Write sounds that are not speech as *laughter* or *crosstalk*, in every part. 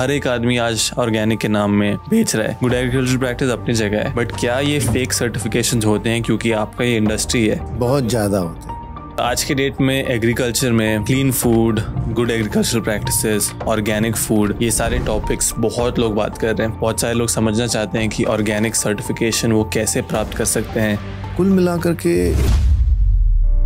हर एक आदमी आज ऑर्गेनिक के नाम में बेच रहा है गुड एग्रीकल्चर प्रैक्टिस अपनी जगह है बट क्या ये फेक सर्टिफिकेशन होते हैं क्योंकि आपका ये इंडस्ट्री है बहुत ज़्यादा होता है आज के डेट में एग्रीकल्चर में clean food good agricultural practices organic food ये सारे टॉपिक्स बहुत लोग बात कर रहे हैं बहुत सारे लोग समझना चाहते हैं कि ऑर्गेनिक सर्टिफिकेशन वो कैसे प्राप्त कर सकते हैं कुल मिलाकर के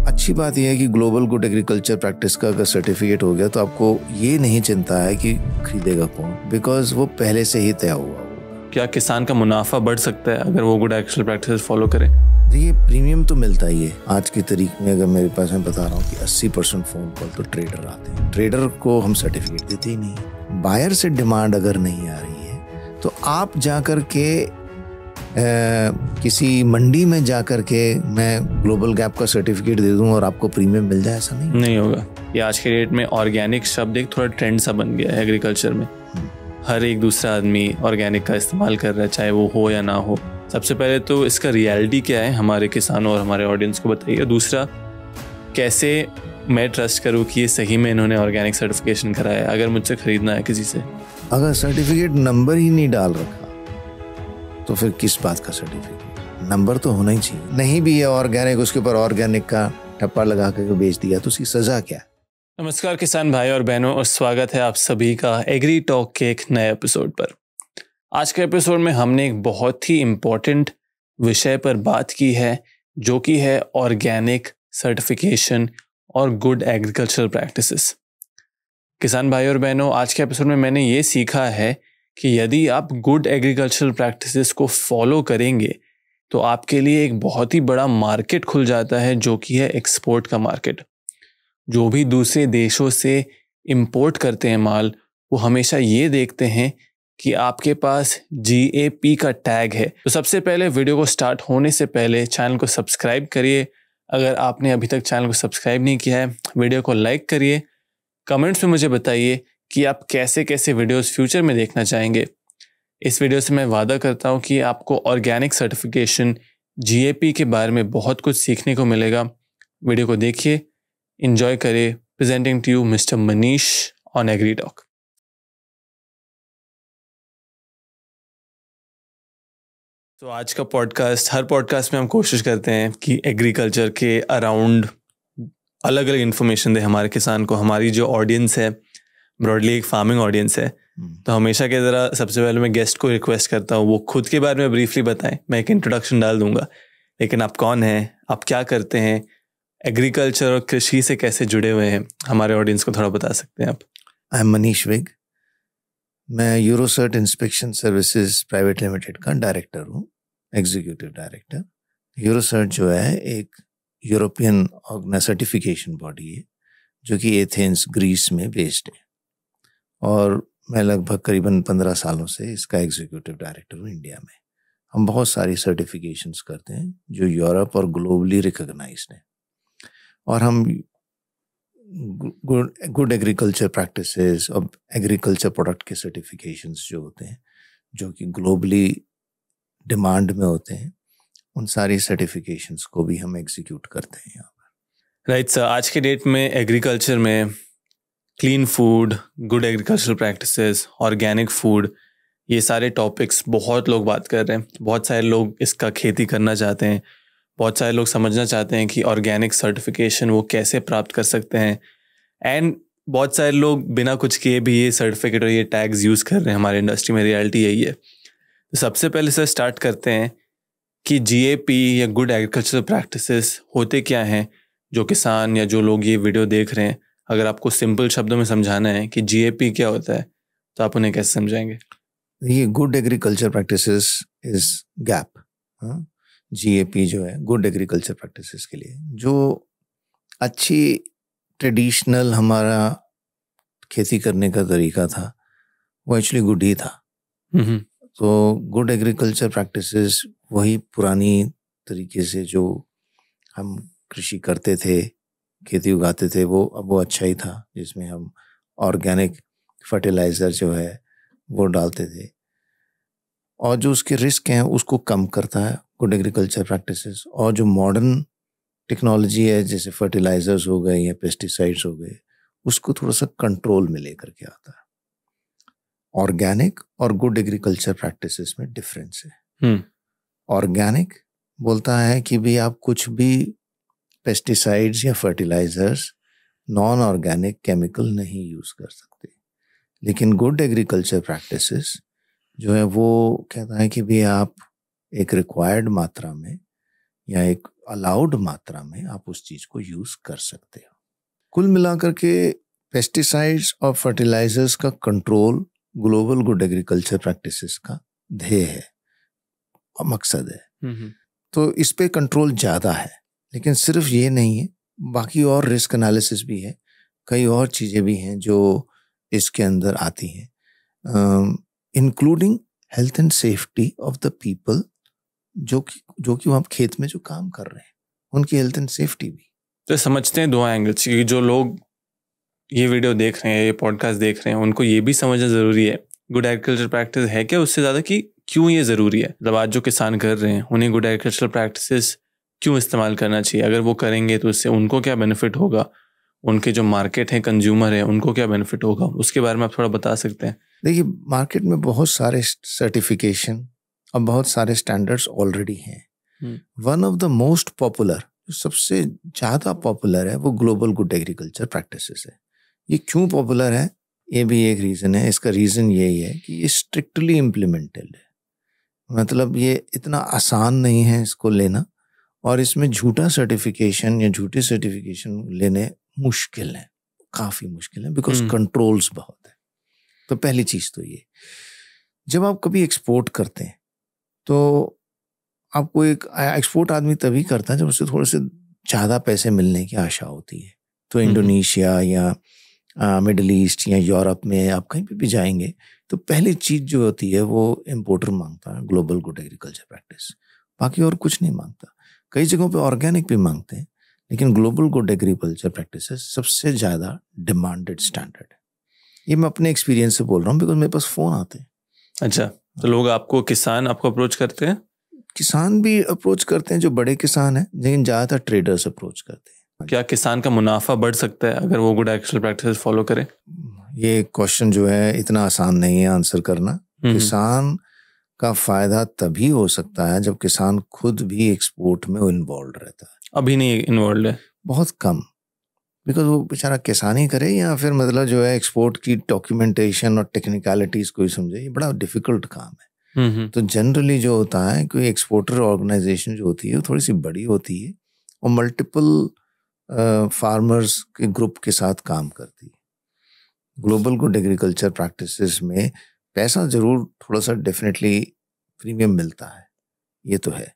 अच्छी बात यह है कि ग्लोबल गुड एग्रीकल्चर प्रैक्टिस का अगर सर्टिफिकेट हो गया तो आपको ये नहीं चिंता है कि खरीदेगा कौन बिकॉज वो पहले से ही तय हुआ क्या किसान का मुनाफा बढ़ सकता है अगर वो गुड एक्चुअल प्रैक्टिस फॉलो करें देखिए प्रीमियम तो मिलता ही है आज की तारीख में अगर मेरे पास मैं बता रहा हूँ कि 80 परसेंट फोन कॉल तो ट्रेडर आते हैं ट्रेडर को हम सर्टिफिकेट देते ही नहीं बायर से डिमांड अगर नहीं आ रही है तो आप जा कर के किसी मंडी में जा कर के मैं ग्लोबल गैप का सर्टिफिकेट दे दूं और आपको प्रीमियम मिल जाए ऐसा नहीं नहीं होगा ये आज के डेट में ऑर्गेनिक शब्द एक थोड़ा ट्रेंड सा बन गया है एग्रीकल्चर में हर एक दूसरा आदमी ऑर्गेनिक का इस्तेमाल कर रहा है चाहे वो हो या ना हो सबसे पहले तो इसका रियलिटी क्या है हमारे किसानों और हमारे ऑडियंस को बताइए दूसरा कैसे मैं ट्रस्ट करूँ कि ये सही में इन्होंने ऑर्गेनिक सर्टिफिकेशन कराया है अगर मुझसे ख़रीदना है किसी से अगर सर्टिफिकेट नंबर ही नहीं डाल रखा तो फिर किस बात का सर्टिफिकेट नंबर तो होना ही चाहिए नहीं भी है ऑर्गेनिक उसके ऊपर ऑर्गेनिक का टप्पा लगा कर बेच दिया तो उसकी सजा क्या है नमस्कार किसान भाई और बहनों और स्वागत है आप सभी का एग्री टॉक के एक नए एपिसोड पर आज के एपिसोड में हमने एक बहुत ही इम्पोर्टेंट विषय पर बात की है जो कि है ऑर्गेनिक सर्टिफिकेशन और गुड एग्रीकल्चरल प्रैक्टिसेस किसान भाई और बहनों आज के एपिसोड में मैंने ये सीखा है कि यदि आप गुड एग्रीकल्चरल प्रैक्टिसेस को फॉलो करेंगे तो आपके लिए एक बहुत ही बड़ा मार्केट खुल जाता है जो कि है एक्सपोर्ट का मार्केट जो भी दूसरे देशों से इम्पोर्ट करते हैं माल वो हमेशा ये देखते हैं कि आपके पास जी ए पी का टैग है तो सबसे पहले वीडियो को स्टार्ट होने से पहले चैनल को सब्सक्राइब करिए अगर आपने अभी तक चैनल को सब्सक्राइब नहीं किया है वीडियो को लाइक करिए कमेंट्स में मुझे बताइए कि आप कैसे कैसे वीडियोस फ्यूचर में देखना चाहेंगे इस वीडियो से मैं वादा करता हूँ कि आपको ऑर्गेनिक सर्टिफिकेशन जी के बारे में बहुत कुछ सीखने को मिलेगा वीडियो को देखिए इन्जॉय करें presenting to you mister Manish on agri doc तो आज का पॉडकास्ट हर पॉडकास्ट में हम कोशिश करते हैं कि एग्रीकल्चर के अराउंड अलग अलग इन्फॉर्मेशन दे हमारे किसान को हमारी जो ऑडियंस है ब्रॉडली एक फार्मिंग ऑडियंस है hmm. तो हमेशा के ज़रा सबसे पहले मैं गेस्ट को रिक्वेस्ट करता हूँ वो खुद के बारे में ब्रीफली बताएं मैं एक इंट्रोडक्शन डाल दूंगा लेकिन आप कौन हैं आप क्या करते हैं एग्रीकल्चर और कृषि से कैसे जुड़े हुए हैं हमारे ऑडियंस को थोड़ा बता सकते हैं आप आई एम मनीष विग मैं Eurocert inspection services private limited का डायरेक्टर हूँ एग्जीक्यूटिव डायरेक्टर यूरोसर्ट जो है एक यूरोपियन सर्टिफिकेशन बॉडी है जो कि एथेंस ग्रीस में बेस्ड है और मैं लगभग करीबन पंद्रह सालों से इसका एग्जीक्यूटिव डायरेक्टर हूँ इंडिया में हम बहुत सारी सर्टिफिकेशंस करते हैं जो यूरोप और ग्लोबली रिकग्नाइज हैं और हम गुड गुड एग्रीकल्चर प्रैक्टिसेस और एग्रीकल्चर प्रोडक्ट के सर्टिफिकेशंस जो होते हैं जो कि ग्लोबली डिमांड में होते हैं उन सारी सर्टिफिकेशंस को भी हम एग्जीक्यूट करते हैं यहाँ पर राइट सर आज के डेट में एग्रीकल्चर में clean food good agricultural practice organic food ये सारे टॉपिक्स बहुत लोग बात कर रहे हैं बहुत सारे लोग इसका खेती करना चाहते हैं बहुत सारे लोग समझना चाहते हैं कि ऑर्गेनिक सर्टिफिकेशन वो कैसे प्राप्त कर सकते हैं एंड बहुत सारे लोग बिना कुछ किए भी ये सर्टिफिकेट और ये टैग्स यूज़ कर रहे हैं हमारे इंडस्ट्री में रियलिटी यही है तो सबसे पहले सर स्टार्ट करते हैं कि जी या गुड एग्रीकल्चरल प्रैक्टिस होते क्या हैं जो किसान या जो लोग ये वीडियो देख रहे हैं अगर आपको सिंपल शब्दों में समझाना है कि जीएपी क्या होता है तो आप उन्हें कैसे समझाएंगे ये good agriculture practice is GAP GAP जो है गुड एग्रीकल्चर प्रैक्टिस के लिए जो अच्छी ट्रेडिशनल हमारा खेती करने का तरीका था वो एक्चुअली गुड ही था तो गुड एग्रीकल्चर प्रैक्टिस वही पुरानी तरीके से जो हम कृषि करते थे खेती उगाते थे वो अब वो अच्छा ही था जिसमें हम ऑर्गेनिक फर्टिलाइज़र जो है वो डालते थे और जो उसके रिस्क हैं उसको कम करता है गुड एग्रीकल्चर प्रैक्टिस और जो मॉडर्न टेक्नोलॉजी है जैसे फर्टिलाइज़र्स हो गए या पेस्टिसाइड्स हो गए उसको थोड़ा सा कंट्रोल में लेकर के आता है ऑर्गेनिक और गुड एग्रीकल्चर प्रैक्टिसेस में डिफरेंस है ऑर्गेनिक हम्म। बोलता है कि भी आप कुछ भी पेस्टिसाइड्स या फर्टिलाइजर्स नॉन ऑर्गेनिक केमिकल नहीं यूज़ कर सकते लेकिन गुड एग्रीकल्चर प्रैक्टिस जो है वो कहता है कि भाई आप एक रिक्वायर्ड मात्रा में या एक अलाउड मात्रा में आप उस चीज़ को यूज़ कर सकते हो कुल मिलाकर के पेस्टिसाइड्स और फर्टिलाइजर्स का control global good agriculture practices का ध्येय है और मकसद है हम्म, हम्म। तो इस पे कंट्रोल ज़्यादा है लेकिन सिर्फ ये नहीं है बाकी और रिस्क एनालिसिस भी है कई और चीज़ें भी हैं जो इसके अंदर आती हैं including health and safety of the people जो कि जो कि वहाँ खेत में जो काम कर रहे हैं उनकी हेल्थ एंड सेफ्टी भी तो समझते हैं दो एंगल्स कि जो लोग ये वीडियो देख रहे हैं ये पॉडकास्ट देख रहे हैं उनको ये भी समझना ज़रूरी है गुड एग्रीकल्चर प्रैक्टिस है क्या उससे ज़्यादा कि क्यों ये ज़रूरी है जब मतलब आज जो किसान कर रहे हैं उन्हें गुड एग्रीकल्चर प्रैक्टिस क्यों इस्तेमाल करना चाहिए अगर वो करेंगे तो इससे उनको क्या बेनिफिट होगा उनके जो मार्केट हैं कंज्यूमर हैं उनको क्या बेनिफिट होगा उसके बारे में आप थोड़ा बता सकते हैं देखिए मार्केट में बहुत सारे सर्टिफिकेशन और बहुत सारे स्टैंडर्ड्स ऑलरेडी हैं one of the most popular सबसे ज़्यादा पॉपुलर है वो ग्लोबल गुड एग्रीकल्चर प्रैक्टिस है ये क्यों पॉपुलर है ये भी एक रीज़न है इसका रीज़न यही है कि ये स्ट्रिक्टली इम्प्लीमेंटेड है मतलब ये इतना आसान नहीं है इसको लेना और इसमें झूठा सर्टिफिकेशन या झूठे सर्टिफिकेशन लेने मुश्किल है काफ़ी मुश्किल है बिकॉज कंट्रोल्स बहुत है तो पहली चीज़ तो ये जब आप कभी एक्सपोर्ट करते हैं तो आपको एक एक्सपोर्ट आदमी तभी करता है जब उसे थोड़े से ज़्यादा पैसे मिलने की आशा होती है तो हम्म, हम्म। इंडोनेशिया या मिडल ईस्ट या यूरोप में आप कहीं पे भी जाएंगे तो पहली चीज़ जो होती है वो इम्पोर्टर मांगता है ग्लोबल गुड एग्रीकल्चर प्रैक्टिस बाकी और कुछ नहीं मांगता कई जगहों पे ऑर्गेनिक भी मांगते हैं लेकिन ग्लोबल गुड एग्रीकल्चर प्रैक्टिस सबसे ज़्यादा डिमांडेड स्टैंडर्ड है ये मैं अपने एक्सपीरियंस से बोल रहा हूँ बिकॉज मेरे पास फ़ोन आते हैं अच्छा तो लोग आपको किसान आपको अप्रोच करते हैं किसान भी अप्रोच करते हैं जो बड़े किसान हैं लेकिन ज़्यादातर ट्रेडर्स अप्रोच करते हैं हाँ क्या किसान का मुनाफा बढ़ सकता है अगर वो गुड एक्चुअल प्रैक्टिस फॉलो करें ये क्वेश्चन जो है इतना आसान नहीं है आंसर करना हम्म। किसान का फायदा तभी हो सकता है जब किसान खुद भी एक्सपोर्ट में इन्वॉल्व रहता है अभी नहीं इन्वॉल्व है बहुत कम बिकॉज वो बेचारा ही करे या फिर मतलब जो है एक्सपोर्ट की डॉक्यूमेंटेशन और टेक्निकलिटीज को ही समझे ये बड़ा डिफिकल्ट काम है हम्म, हम्म। तो जनरली जो होता है कोई एक्सपोर्टर ऑर्गेनाइजेशन जो होती है वो थोड़ी सी बड़ी होती है और मल्टीपल फार्मर्स के ग्रुप के साथ काम करती है ग्लोबल गुड एग्रीकल्चर प्रैक्टिसेस में पैसा ज़रूर थोड़ा सा डेफिनेटली प्रीमियम मिलता है ये तो है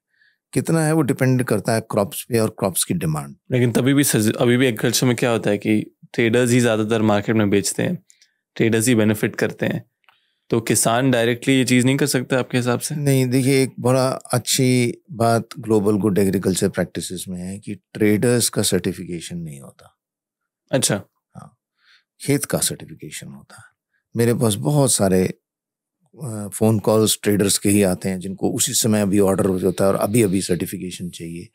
कितना है वो डिपेंड करता है क्रॉप्स पे और क्रॉप्स की डिमांड लेकिन तभी भी अभी भी एग्रीकल्चर में क्या होता है कि ट्रेडर्स ही ज़्यादातर मार्केट में बेचते हैं ट्रेडर्स ही बेनिफिट करते हैं तो किसान डायरेक्टली ये चीज़ नहीं कर सकता आपके हिसाब से नहीं देखिए एक बड़ा अच्छी बात ग्लोबल गुड एग्रीकल्चर प्रैक्टिस में है कि ट्रेडर्स का सर्टिफिकेशन नहीं होता अच्छा हाँ खेत का सर्टिफिकेशन होता है मेरे पास बहुत सारे फ़ोन कॉल्स ट्रेडर्स के ही आते हैं जिनको उसी समय अभी ऑर्डर हो जाता है और अभी अभी सर्टिफिकेशन चाहिए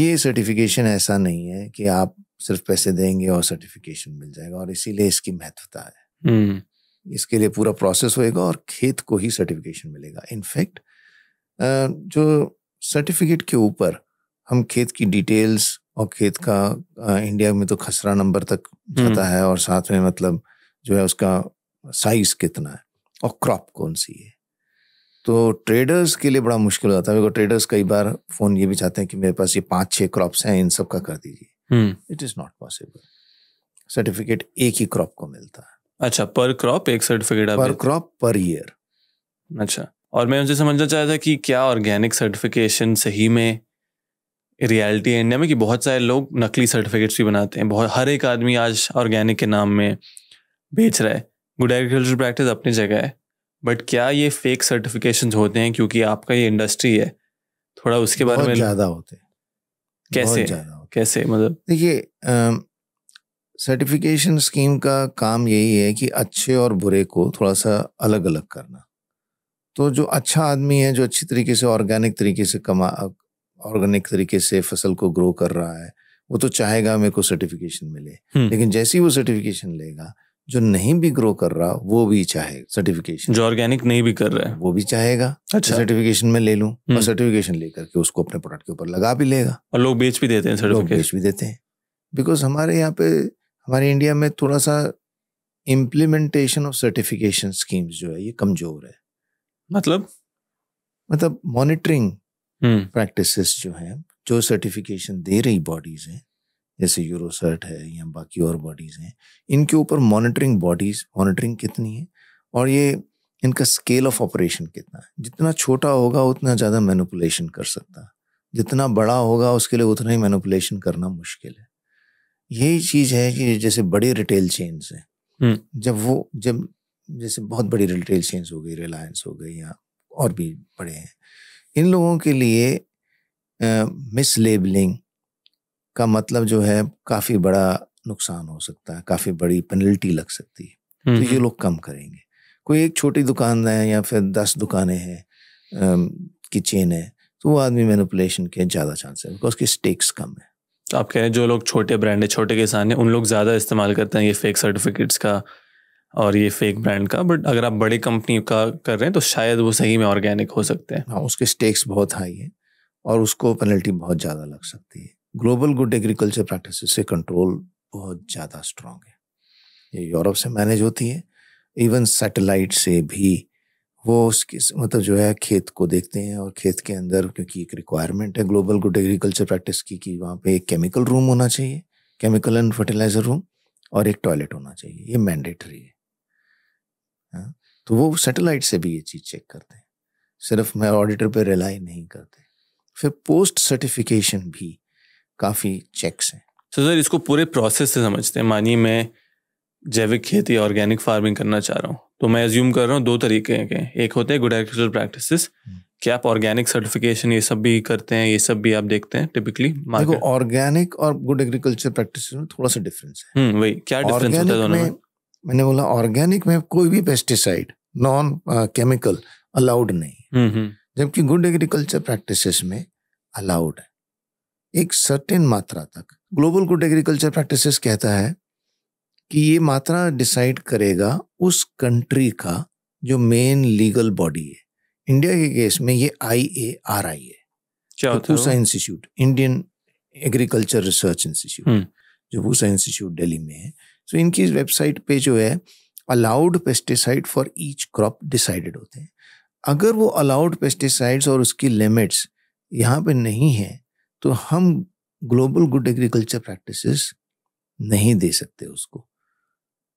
ये सर्टिफिकेशन ऐसा नहीं है कि आप सिर्फ पैसे देंगे और सर्टिफिकेशन मिल जाएगा और इसीलिए इसकी महत्वता है हम्म। इसके लिए पूरा प्रोसेस होएगा और खेत को ही सर्टिफिकेशन मिलेगा इनफैक्ट जो सर्टिफिकेट के ऊपर हम खेत की डिटेल्स और खेत का इंडिया में तो खसरा नंबर तक हम्म। जाता है और साथ में मतलब जो है उसका साइज कितना है और क्रॉप कौन सी है तो ट्रेडर्स के लिए बड़ा मुश्किल होता है मेरे ट्रेडर्स कई बार फोन ये भी चाहते हैं कि मेरे पास ये पांच छह क्रॉप्स हैं इन सब का कर दीजिए it is not possible certificate एक ही क्रॉप को मिलता है अच्छा पर क्रॉप एक सर्टिफिकेट पर क्रॉप पर ईयर अच्छा और मैं उनसे समझना चाहता था कि क्या ऑर्गेनिक सर्टिफिकेशन सही में रियलिटी है इंडिया में कि बहुत सारे लोग नकली सर्टिफिकेट्स भी बनाते हैं बहुत हर एक आदमी आज ऑर्गेनिक के नाम में बेच रहा है गुड एग्रीकल्चर प्रैक्टिस अपनी जगह है बट क्या ये फेक सर्टिफिकेशन होते हैं क्योंकि आपका ये इंडस्ट्री है थोड़ा उसके बारे में ज़्यादा होते हैं कैसे होते। हैं। कैसे मतलब देखिए सर्टिफिकेशन स्कीम का काम यही है कि अच्छे और बुरे को थोड़ा सा अलग अलग करना तो जो अच्छा आदमी है जो अच्छी तरीके से ऑर्गेनिक तरीके से कमा ऑर्गेनिक तरीके से फसल को ग्रो कर रहा है वो तो चाहेगा मेरे को सर्टिफिकेशन मिले हम्म। लेकिन जैसे ही वो सर्टिफिकेशन लेगा जो नहीं भी ग्रो कर रहा वो भी चाहे सर्टिफिकेशन जो ऑर्गेनिक नहीं भी कर रहा है वो भी चाहेगा तो अच्छा सर्टिफिकेशन में ले लूँ और सर्टिफिकेशन हम्म। लेकर के उसको अपने प्रोडक्ट के ऊपर लगा भी लेगा और लोग बेच भी देते हैं लोग बेच भी देते हैं बिकॉज हमारे यहाँ पे हमारे इंडिया में थोड़ा सा इम्प्लीमेंटेशन ऑफ सर्टिफिकेशन स्कीम्स जो है ये कमजोर है मतलब मतलब मॉनिटरिंग हम्म। प्रैक्टिस जो है जो सर्टिफिकेशन दे रही बॉडीज हैं जैसे यूरोसर्ट है या बाकी और बॉडीज़ हैं इनके ऊपर मॉनिटरिंग बॉडीज़ मॉनिटरिंग कितनी है और ये इनका स्केल ऑफ ऑपरेशन कितना है जितना छोटा होगा उतना ज़्यादा मैनुपुलेशन कर सकता है जितना बड़ा होगा उसके लिए उतना ही मैनुपुलेशन करना मुश्किल है यही चीज़ है कि जैसे बड़े रिटेल चेन्स हैं हम्म। जब वो जब जैसे बहुत बड़ी रिटेल चेन्स हो गई रिलायंस हो गई या और भी बड़े हैं इन लोगों के लिए मिसलेबलिंग का मतलब जो है काफी बड़ा नुकसान हो सकता है काफी बड़ी पेनल्टी लग सकती है तो हम्म, ये हम्म। लोग कम करेंगे कोई एक छोटी दुकान है या फिर दस दुकानें हैं की चेन है तो वो आदमी मैनुपलेशन के ज़्यादा चांस है बिकॉज की स्टेक्स कम है तो आप कह रहे हैं जो लोग छोटे ब्रांड है छोटे किसान हैं उन लोग ज़्यादा इस्तेमाल करते हैं ये फेक सर्टिफिकेट्स का और ये फेक ब्रांड का बट अगर आप बड़े कंपनी का कर रहे हैं तो शायद वो सही में ऑर्गेनिक हो सकते हैं हाँ उसके स्टेक्स बहुत हाई है और उसको पेनल्टी बहुत ज़्यादा लग सकती है ग्लोबल गुड एग्रीकल्चर प्रैक्टिस से कंट्रोल बहुत ज़्यादा स्ट्रांग है ये यूरोप से मैनेज होती है इवन सैटेलाइट से भी वो उसके मतलब जो है खेत को देखते हैं और खेत के अंदर क्योंकि एक रिक्वायरमेंट है ग्लोबल गुड एग्रीकल्चर प्रैक्टिस की कि वहाँ पे एक केमिकल रूम होना चाहिए केमिकल एंड फर्टिलाइजर रूम और एक टॉयलेट होना चाहिए ये मैंडेटरी है हा? तो वो सैटेलाइट से भी ये चीज़ चेक करते हैं सिर्फ मैं ऑडिटर पे रिलाई नहीं करते फिर पोस्ट सर्टिफिकेशन भी काफ़ी चेक्स हैं तो सर इसको पूरे प्रोसेस से समझते हैं मानिए मैं जैविक खेती ऑर्गेनिक फार्मिंग करना चाह रहा हूँ तो मैं एज्यूम कर रहा हूँ दो तरीके हैं एक होते हैं गुड एग्रीकल्चर प्रैक्टिस क्या आप ऑर्गेनिक सर्टिफिकेशन ये सब भी करते हैं ये सब भी आप देखते हैं टिपिकली देखो ऑर्गेनिक और गुड एग्रीकल्चर प्रैक्टिस में थोड़ा सा डिफरेंस है हम्म, वही क्या डिफरेंस होता है दोनों में मैंने बोला ऑर्गेनिक में कोई भी पेस्टिसाइड नॉन केमिकल अलाउड नहीं हम्म, हम्म। जबकि गुड एग्रीकल्चर प्रैक्टिस में अलाउड है एक सर्टेन मात्रा तक ग्लोबल गुड एग्रीकल्चर प्रैक्टिसेस कहता है कि ये मात्रा डिसाइड करेगा उस कंट्री का जो मेन लीगल बॉडी है इंडिया के केस में ये आई ए आर आई है Pusa institute Indian agriculture research institute जो पूसा इंस्टीट्यूट दिल्ली में है सो so, इनकी वेबसाइट पे जो है allowed pesticide for each crop decided होते हैं अगर वो अलाउड पेस्टिसाइड्स और उसकी लिमिट्स यहाँ पे नहीं है तो हम ग्लोबल गुड एग्रीकल्चर प्रैक्टिसेस नहीं दे सकते उसको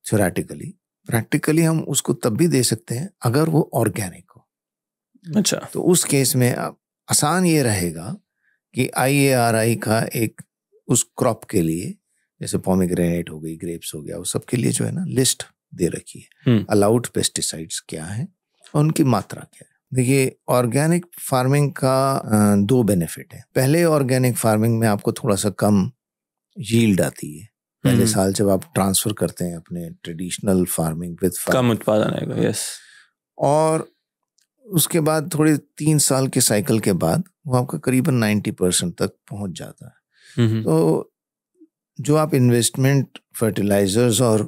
थ्योरेटिकली प्रैक्टिकली हम उसको तब भी दे सकते हैं अगर वो ऑर्गेनिक हो अच्छा तो उस केस में आसान ये रहेगा कि आई का एक उस क्रॉप के लिए जैसे पॉमिग्रेनेट हो गई ग्रेप्स हो गया वो सब के लिए जो है ना लिस्ट दे रखी है अलाउड हम्म। पेस्टिसाइड्स क्या है और उनकी मात्रा क्या है देखिए ऑर्गेनिक फार्मिंग का दो बेनिफिट है पहले ऑर्गेनिक फार्मिंग में आपको थोड़ा सा कम यील्ड आती है पहले हम्म। साल जब आप ट्रांसफर करते हैं अपने ट्रेडिशनल फार्मिंग विद कम उत्पादन आएगा यस और उसके बाद थोड़े तीन साल के साइकिल के बाद वो आपका करीबन नाइन्टी परसेंट तक पहुंच जाता है हम्म। तो जो आप इन्वेस्टमेंट फर्टिलाइजर्स और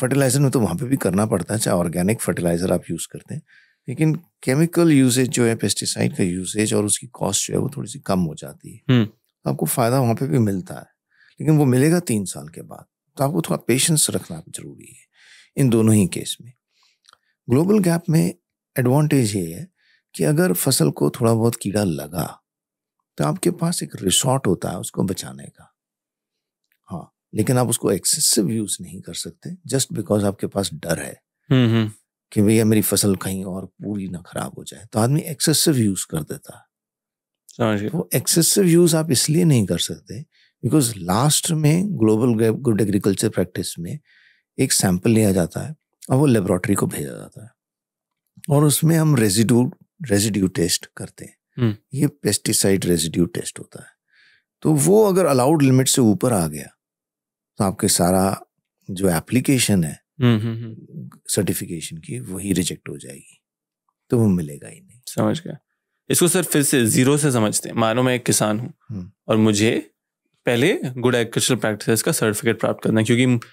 फर्टिलाइजर में तो वहाँ पे भी करना पड़ता है चाहे ऑर्गेनिक फर्टिलाइजर आप यूज़ करते हैं लेकिन केमिकल यूजेज जो है पेस्टिसाइड का यूजेज और उसकी कॉस्ट जो है वो थोड़ी सी कम हो जाती है हम्म। तो आपको फ़ायदा वहाँ पे भी मिलता है लेकिन वो मिलेगा तीन साल के बाद तो आपको थोड़ा पेशेंस रखना जरूरी है इन दोनों ही केस में ग्लोबल गैप में एडवांटेज ये है कि अगर फसल को थोड़ा बहुत कीड़ा लगा तो आपके पास एक रिसोर्ट होता है उसको बचाने का हाँ लेकिन आप उसको एक्सेसिव यूज नहीं कर सकते जस्ट बिकॉज आपके पास डर है हम्म, हम्म। कि भैया मेरी फसल कहीं और पूरी ना खराब हो जाए तो आदमी एक्सेसिव यूज कर देता है वो एक्सेसिव यूज आप इसलिए नहीं कर सकते बिकॉज लास्ट में ग्लोबल गुड एग्रीकल्चर प्रैक्टिस में एक सैंपल लिया जाता है और वो लेबोरेटरी को भेजा जाता है और उसमें हम रेजिड्यू रेजिड्यू टेस्ट करते हैं हम्म। ये पेस्टिसाइड रेजिड्यू टेस्ट होता है तो वो अगर अलाउड लिमिट से ऊपर आ गया तो आपके सारा जो एप्लीकेशन है सर्टिफिकेशन हम्म, हम्म, हम्म। की वही रिजेक्ट हो जाएगी तो वो मिलेगा ही नहीं समझ गया इसको सर फिर से जीरो से समझते हैं मानो मैं एक किसान हूँ और मुझे पहले गुड एग्रीकल्चर प्रैक्टिस का सर्टिफिकेट प्राप्त करना है क्योंकि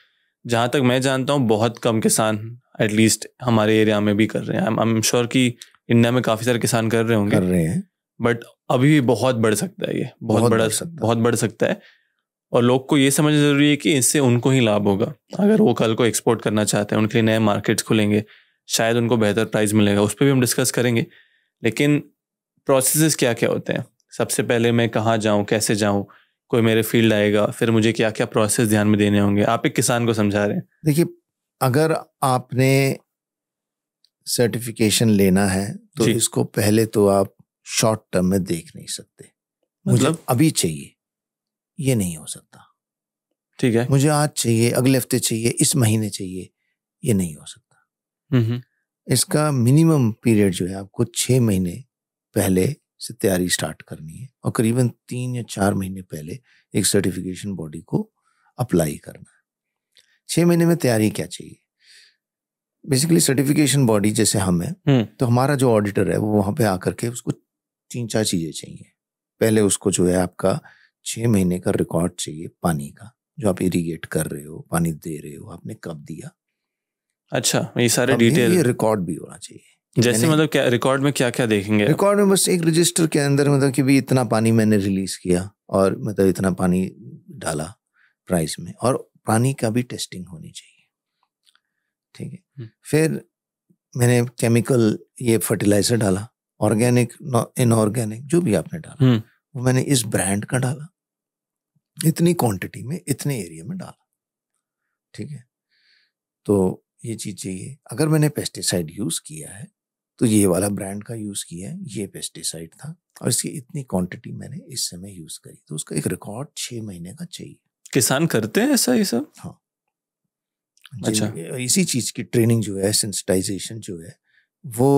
जहाँ तक मैं जानता हूँ बहुत कम किसान एटलीस्ट हमारे एरिया में भी कर रहे हैं आई एम श्योर कि इंडिया में काफ़ी सारे किसान कर रहे होंगे कर रहे हैं बट अभी भी बहुत बढ़ सकता है ये बहुत, बहुत बड़ा बढ़ सकता बहुत बढ़ सकता है और लोग को ये समझना जरूरी है कि इससे उनको ही लाभ होगा अगर वो कल को एक्सपोर्ट करना चाहते हैं उनके लिए नए मार्केट्स खुलेंगे शायद उनको बेहतर प्राइस मिलेगा उस पर भी हम डिस्कस करेंगे लेकिन प्रोसेस क्या क्या होते हैं सबसे पहले मैं कहाँ जाऊँ कैसे जाऊँ कोई मेरे फील्ड आएगा फिर मुझे क्या क्या प्रोसेस ध्यान में देने होंगे आप एक किसान को समझा रहे हैं देखिए अगर आपने सर्टिफिकेशन लेना है तो इसको पहले तो आप शॉर्ट टर्म में देख नहीं सकते मतलब अभी चाहिए ये नहीं हो सकता ठीक है मुझे आज चाहिए अगले हफ्ते चाहिए इस महीने चाहिए ये नहीं हो सकता हम्म, हम्म। इसका मिनिमम पीरियड जो है आपको छः महीने पहले से तैयारी स्टार्ट करनी है और करीबन तीन या चार महीने पहले एक सर्टिफिकेशन बॉडी को अप्लाई करना है छः महीने में तैयारी क्या चाहिए बेसिकली सर्टिफिकेशन बॉडी जैसे हम है हम्म। तो हमारा जो ऑडिटर है वो वहाँ पे आकर के उसको तीन चार चीज़ें चाहिए पहले उसको जो है आपका छः महीने का रिकॉर्ड चाहिए पानी का जो आप इरीगेट कर रहे हो पानी दे रहे हो आपने कब दिया अच्छा ये सारे डिटेल रिकॉर्ड भी होना चाहिए जैसे मतलब क्या रिकॉर्ड में क्या क्या देखेंगे रिकॉर्ड में बस एक रजिस्टर के अंदर मतलब कि भी इतना पानी मैंने रिलीज किया और मतलब इतना पानी डाला प्राइस में और पानी का भी टेस्टिंग होनी चाहिए ठीक है हम्म। फिर मैंने केमिकल ये फर्टिलाइजर डाला ऑर्गेनिक इनऑर्गेनिक जो भी आपने डाला हम्म। वो मैंने इस ब्रांड का डाला इतनी क्वांटिटी में इतने एरिया में डाला ठीक है तो ये चीज चाहिए अगर मैंने पेस्टिसाइड यूज किया है तो ये वाला ब्रांड का यूज किया है ये पेस्टिसाइड था और इसकी इतनी क्वांटिटी मैंने इस समय यूज करी तो उसका एक रिकॉर्ड छह महीने का चाहिए किसान करते हैं ऐसा ये सब हाँ अच्छा इसी चीज की ट्रेनिंग जो है सेंसिटाइजेशन जो है वो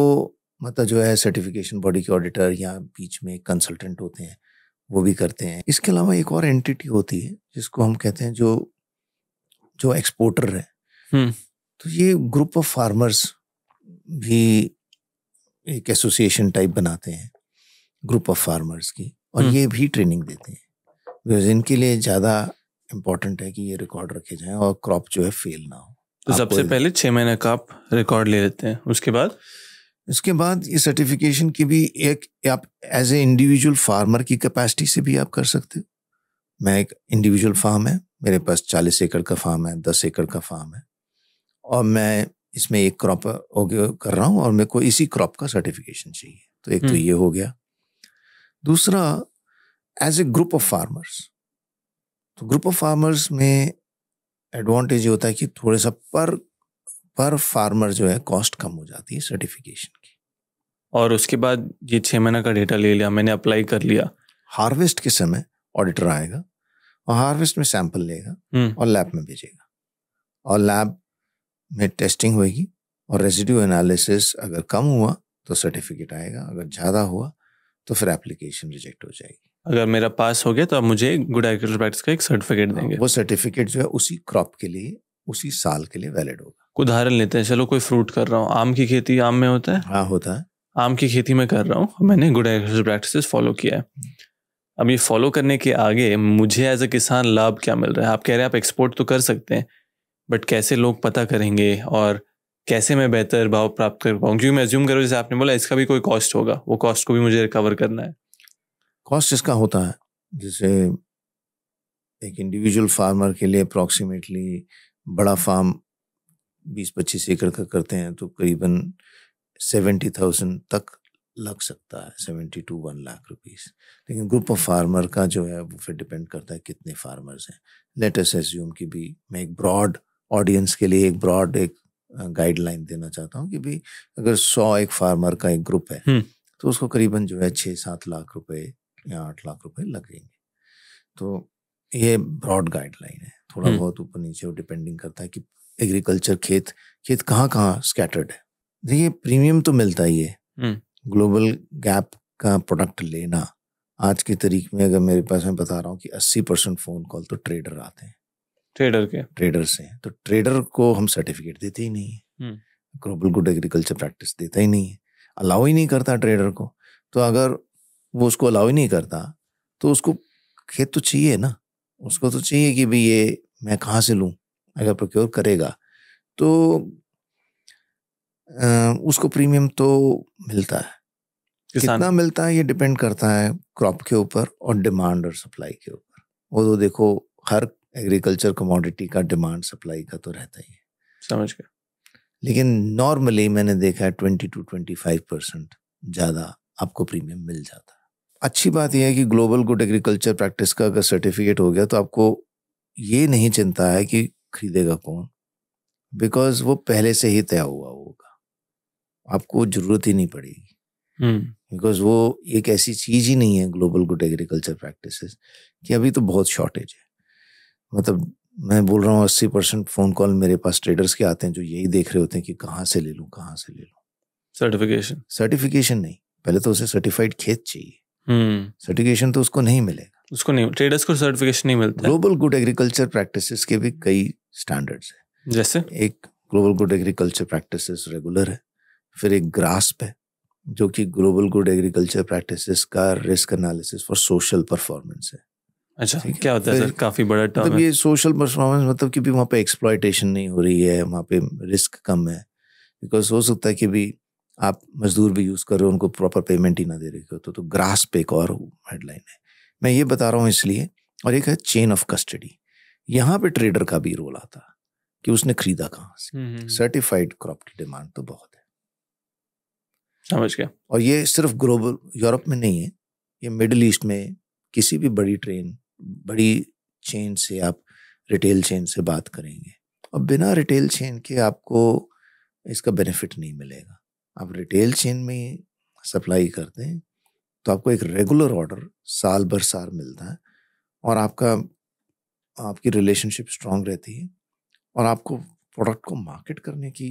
मतलब जो है सर्टिफिकेशन बॉडी के ऑडिटर या बीच में कंसल्टेंट होते हैं वो भी करते हैं इसके अलावा एक और एंटिटी होती है जिसको हम कहते हैं जो जो एक्सपोर्टर है हम्म। तो ये ग्रुप ऑफ फार्मर्स भी एक एसोसिएशन टाइप बनाते हैं ग्रुप ऑफ फार्मर्स की और हम्म। ये भी ट्रेनिंग देते हैं बिकॉज इनके लिए ज़्यादा इम्पोर्टेंट है कि ये रिकॉर्ड रखे जाएं और क्रॉप जो है फेल ना हो तो सबसे पहले छः महीने का आप रिकॉर्ड ले लेते हैं उसके बाद इसके बाद ये सर्टिफिकेशन की भी एक आप एज ए इंडिविजुअल फार्मर की कैपेसिटी से भी आप कर सकते हो मैं एक इंडिविजुअल फार्म है मेरे पास चालीस एकड़ का फार्म है दस एकड़ का फार्म है और मैं इसमें एक क्रॉप कर रहा हूँ और मेरे को इसी क्रॉप का सर्टिफिकेशन चाहिए तो एक तो हम्म। ये हो गया दूसरा as a group of farmers तो ग्रुप ऑफ फार्मर्स में एडवांटेज ये होता है कि थोड़ा सा पर पर फार्मर जो है कॉस्ट कम हो जाती है सर्टिफिकेशन की और उसके बाद ये छह महीना का डेटा ले लिया मैंने अप्लाई कर लिया हार्वेस्ट के समय ऑडिटर आएगा और हार्वेस्ट में सैंपल लेगा हम्म। और लैब में भेजेगा और लैब में टेस्टिंग होगी और रेजिड्यू एनालिसिस अगर कम हुआ तो सर्टिफिकेट आएगा अगर ज़्यादा हुआ तो फिर एप्लीकेशन रिजेक्ट हो जाएगी अगर मेरा पास हो गया तो आप मुझे गुड एग्रीकल्चर प्रैक्टिस का एक सर्टिफिकेट हाँ, देंगे वो सर्टिफिकेट जो है उसी क्रॉप के लिए उसी साल के लिए वैलिड होगा उदाहरण लेते हैं चलो कोई फ्रूट कर रहा हूँ आम की खेती आम में होता है हाँ होता है आम की खेती में कर रहा हूँ मैंने गुड एग्रीकल्चर प्रैक्टिस फॉलो किया है अब ये फॉलो करने के आगे मुझे एज ए किसान लाभ क्या मिल रहा है आप कह रहे हैं आप एक्सपोर्ट तो कर सकते हैं बट कैसे लोग पता करेंगे और कैसे मैं बेहतर भाव प्राप्त कर पाऊँ क्योंकि मैं एज्यूम करूँ जैसे आपने बोला इसका भी कोई कॉस्ट होगा वो कॉस्ट को भी मुझे रिकवर करना है कॉस्ट इसका होता है जैसे एक इंडिविजुअल फार्मर के लिए अप्रॉक्सीमेटली बड़ा फार्म बीस पच्चीस एकड़ का करते हैं तो करीबन सेवेंटी थाउजेंड तक लग सकता है seventy to one lakh rupees लेकिन ग्रुप ऑफ फार्मर का जो है वो फिर डिपेंड करता है कितने फार्मर्स हैं अस एज्यूम की भी मैं एक ब्रॉड ऑडियंस के लिए एक ब्रॉड एक गाइडलाइन देना चाहता हूँ कि भी अगर सौ एक फार्मर का एक ग्रुप है तो उसको करीबन जो है छः सात लाख रुपए या आठ लाख रुपए लगेंगे तो ये ब्रॉड गाइडलाइन है थोड़ा बहुत ऊपर नीचे डिपेंडिंग करता है कि एग्रीकल्चर खेत खेत कहाँ कहाँ स्कैटर्ड है देखिए तो प्रीमियम तो मिलता ही है ग्लोबल हम्म। गैप का प्रोडक्ट लेना आज की तारीख में अगर मेरे पास मैं बता रहा हूँ कि अस्सी परसेंट फोन कॉल तो ट्रेडर आते हैं ट्रेडर के ट्रेडर से तो ट्रेडर को हम सर्टिफिकेट देते ही नहीं है ग्लोबल गुड एग्रीकल्चर प्रैक्टिस देता ही नहीं है अलाउ ही नहीं करता ट्रेडर को तो अगर वो उसको अलाउ ही नहीं करता तो उसको खेत तो चाहिए ना उसको तो चाहिए कि भाई ये मैं कहाँ से लूँ अगर प्रोक्योर करेगा तो उसको प्रीमियम तो मिलता है कितना मिलता है ये डिपेंड करता है क्रॉप के ऊपर और डिमांड और सप्लाई के ऊपर वो तो देखो हर एग्रीकल्चर कमोडिटी का डिमांड सप्लाई का तो रहता ही है समझ गया लेकिन नॉर्मली मैंने देखा है twenty two twenty five percent ज़्यादा आपको प्रीमियम मिल जाता है अच्छी बात यह है कि ग्लोबल गुड एग्रीकल्चर प्रैक्टिस का अगर सर्टिफिकेट हो गया तो आपको ये नहीं चिंता है कि खरीदेगा कौन बिकॉज वो पहले से ही तय हुआ होगा आपको जरूरत ही नहीं पड़ेगी बिकॉज हम्म। वो एक ऐसी चीज ही नहीं है ग्लोबल गुड एग्रीकल्चर प्रैक्टिस कि अभी तो बहुत शॉर्टेज है मतलब मैं बोल रहा हूँ अस्सी परसेंट फोन कॉल मेरे पास ट्रेडर्स के आते हैं जो यही देख रहे होते हैं कि कहाँ से ले लूँ कहाँ से ले लूँ सर्टिफिकेशन सर्टिफिकेशन नहीं पहले तो उसे सर्टिफाइड खेत चाहिए सर्टिफिकेशन हम्म। तो उसको नहीं मिलेगा उसको नहीं ट्रेडर्स को सर्टिफिकेशन नहीं मिलता ग्लोबल गुड एग्रीकल्चर प्रैक्टिसेस के भी कई स्टैंडर्ड्स हैं जैसे एक global good agriculture practices regular है फिर एक ग्रास्प है जो कि ग्लोबल गुड एग्रीकल्चर प्रैक्टिसेस का risk analysis for social performance है अच्छा क्या होता है सर काफी बड़ा टर्म मतलब ये सोशल परफॉर्मेंस मतलब कि भी वहाँ पे एक्सप्लॉयटेशन नहीं हो रही है वहाँ पे रिस्क कम है बिकॉज हो सकता है कि भी आप मजदूर भी यूज़ कर रहे हो उनको प्रॉपर पेमेंट ही ना दे रहे हो तो, तो ग्रास पे एक और हेडलाइन है मैं ये बता रहा हूँ इसलिए और एक है चेन ऑफ कस्टडी यहाँ पे ट्रेडर का भी रोल आता कि उसने खरीदा कहाँ से सर्टिफाइड हम्म, क्रॉप हम्म, हम्म। की डिमांड तो बहुत है समझ गया और ये सिर्फ ग्लोबल यूरोप में नहीं है ये मिडल ईस्ट में किसी भी बड़ी ट्रेन बड़ी चेन से आप रिटेल चेन से बात करेंगे और बिना रिटेल चेन के आपको इसका बेनिफिट नहीं मिलेगा आप रिटेल चेन में सप्लाई करते हैं तो आपको एक रेगुलर ऑर्डर साल भर साल मिलता है और आपका आपकी रिलेशनशिप स्ट्रांग रहती है और आपको प्रोडक्ट को मार्केट करने की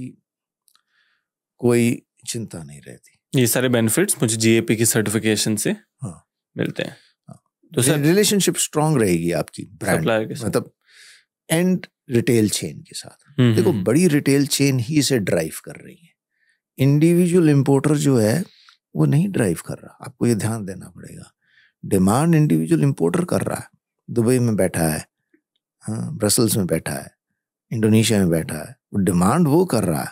कोई चिंता नहीं रहती ये सारे बेनिफिट्स मुझे जीएपी की सर्टिफिकेशन से हाँ मिलते हैं हाँ। तो सर रिलेशनशिप स्ट्रांग रहेगी आपकी ब्रांड मतलब एंड रिटेल चेन के साथ मतलब हम्म, देखो हम्म, हम्म। बड़ी रिटेल चेन ही इसे ड्राइव कर रही है इंडिविजुअल इम्पोर्टर जो है वो नहीं ड्राइव कर रहा आपको ये ध्यान देना पड़ेगा डिमांड इंडिविजुअल इम्पोर्टर कर रहा है दुबई में बैठा है हाँ ब्रसल्स में बैठा है इंडोनेशिया में बैठा है वो डिमांड वो कर रहा है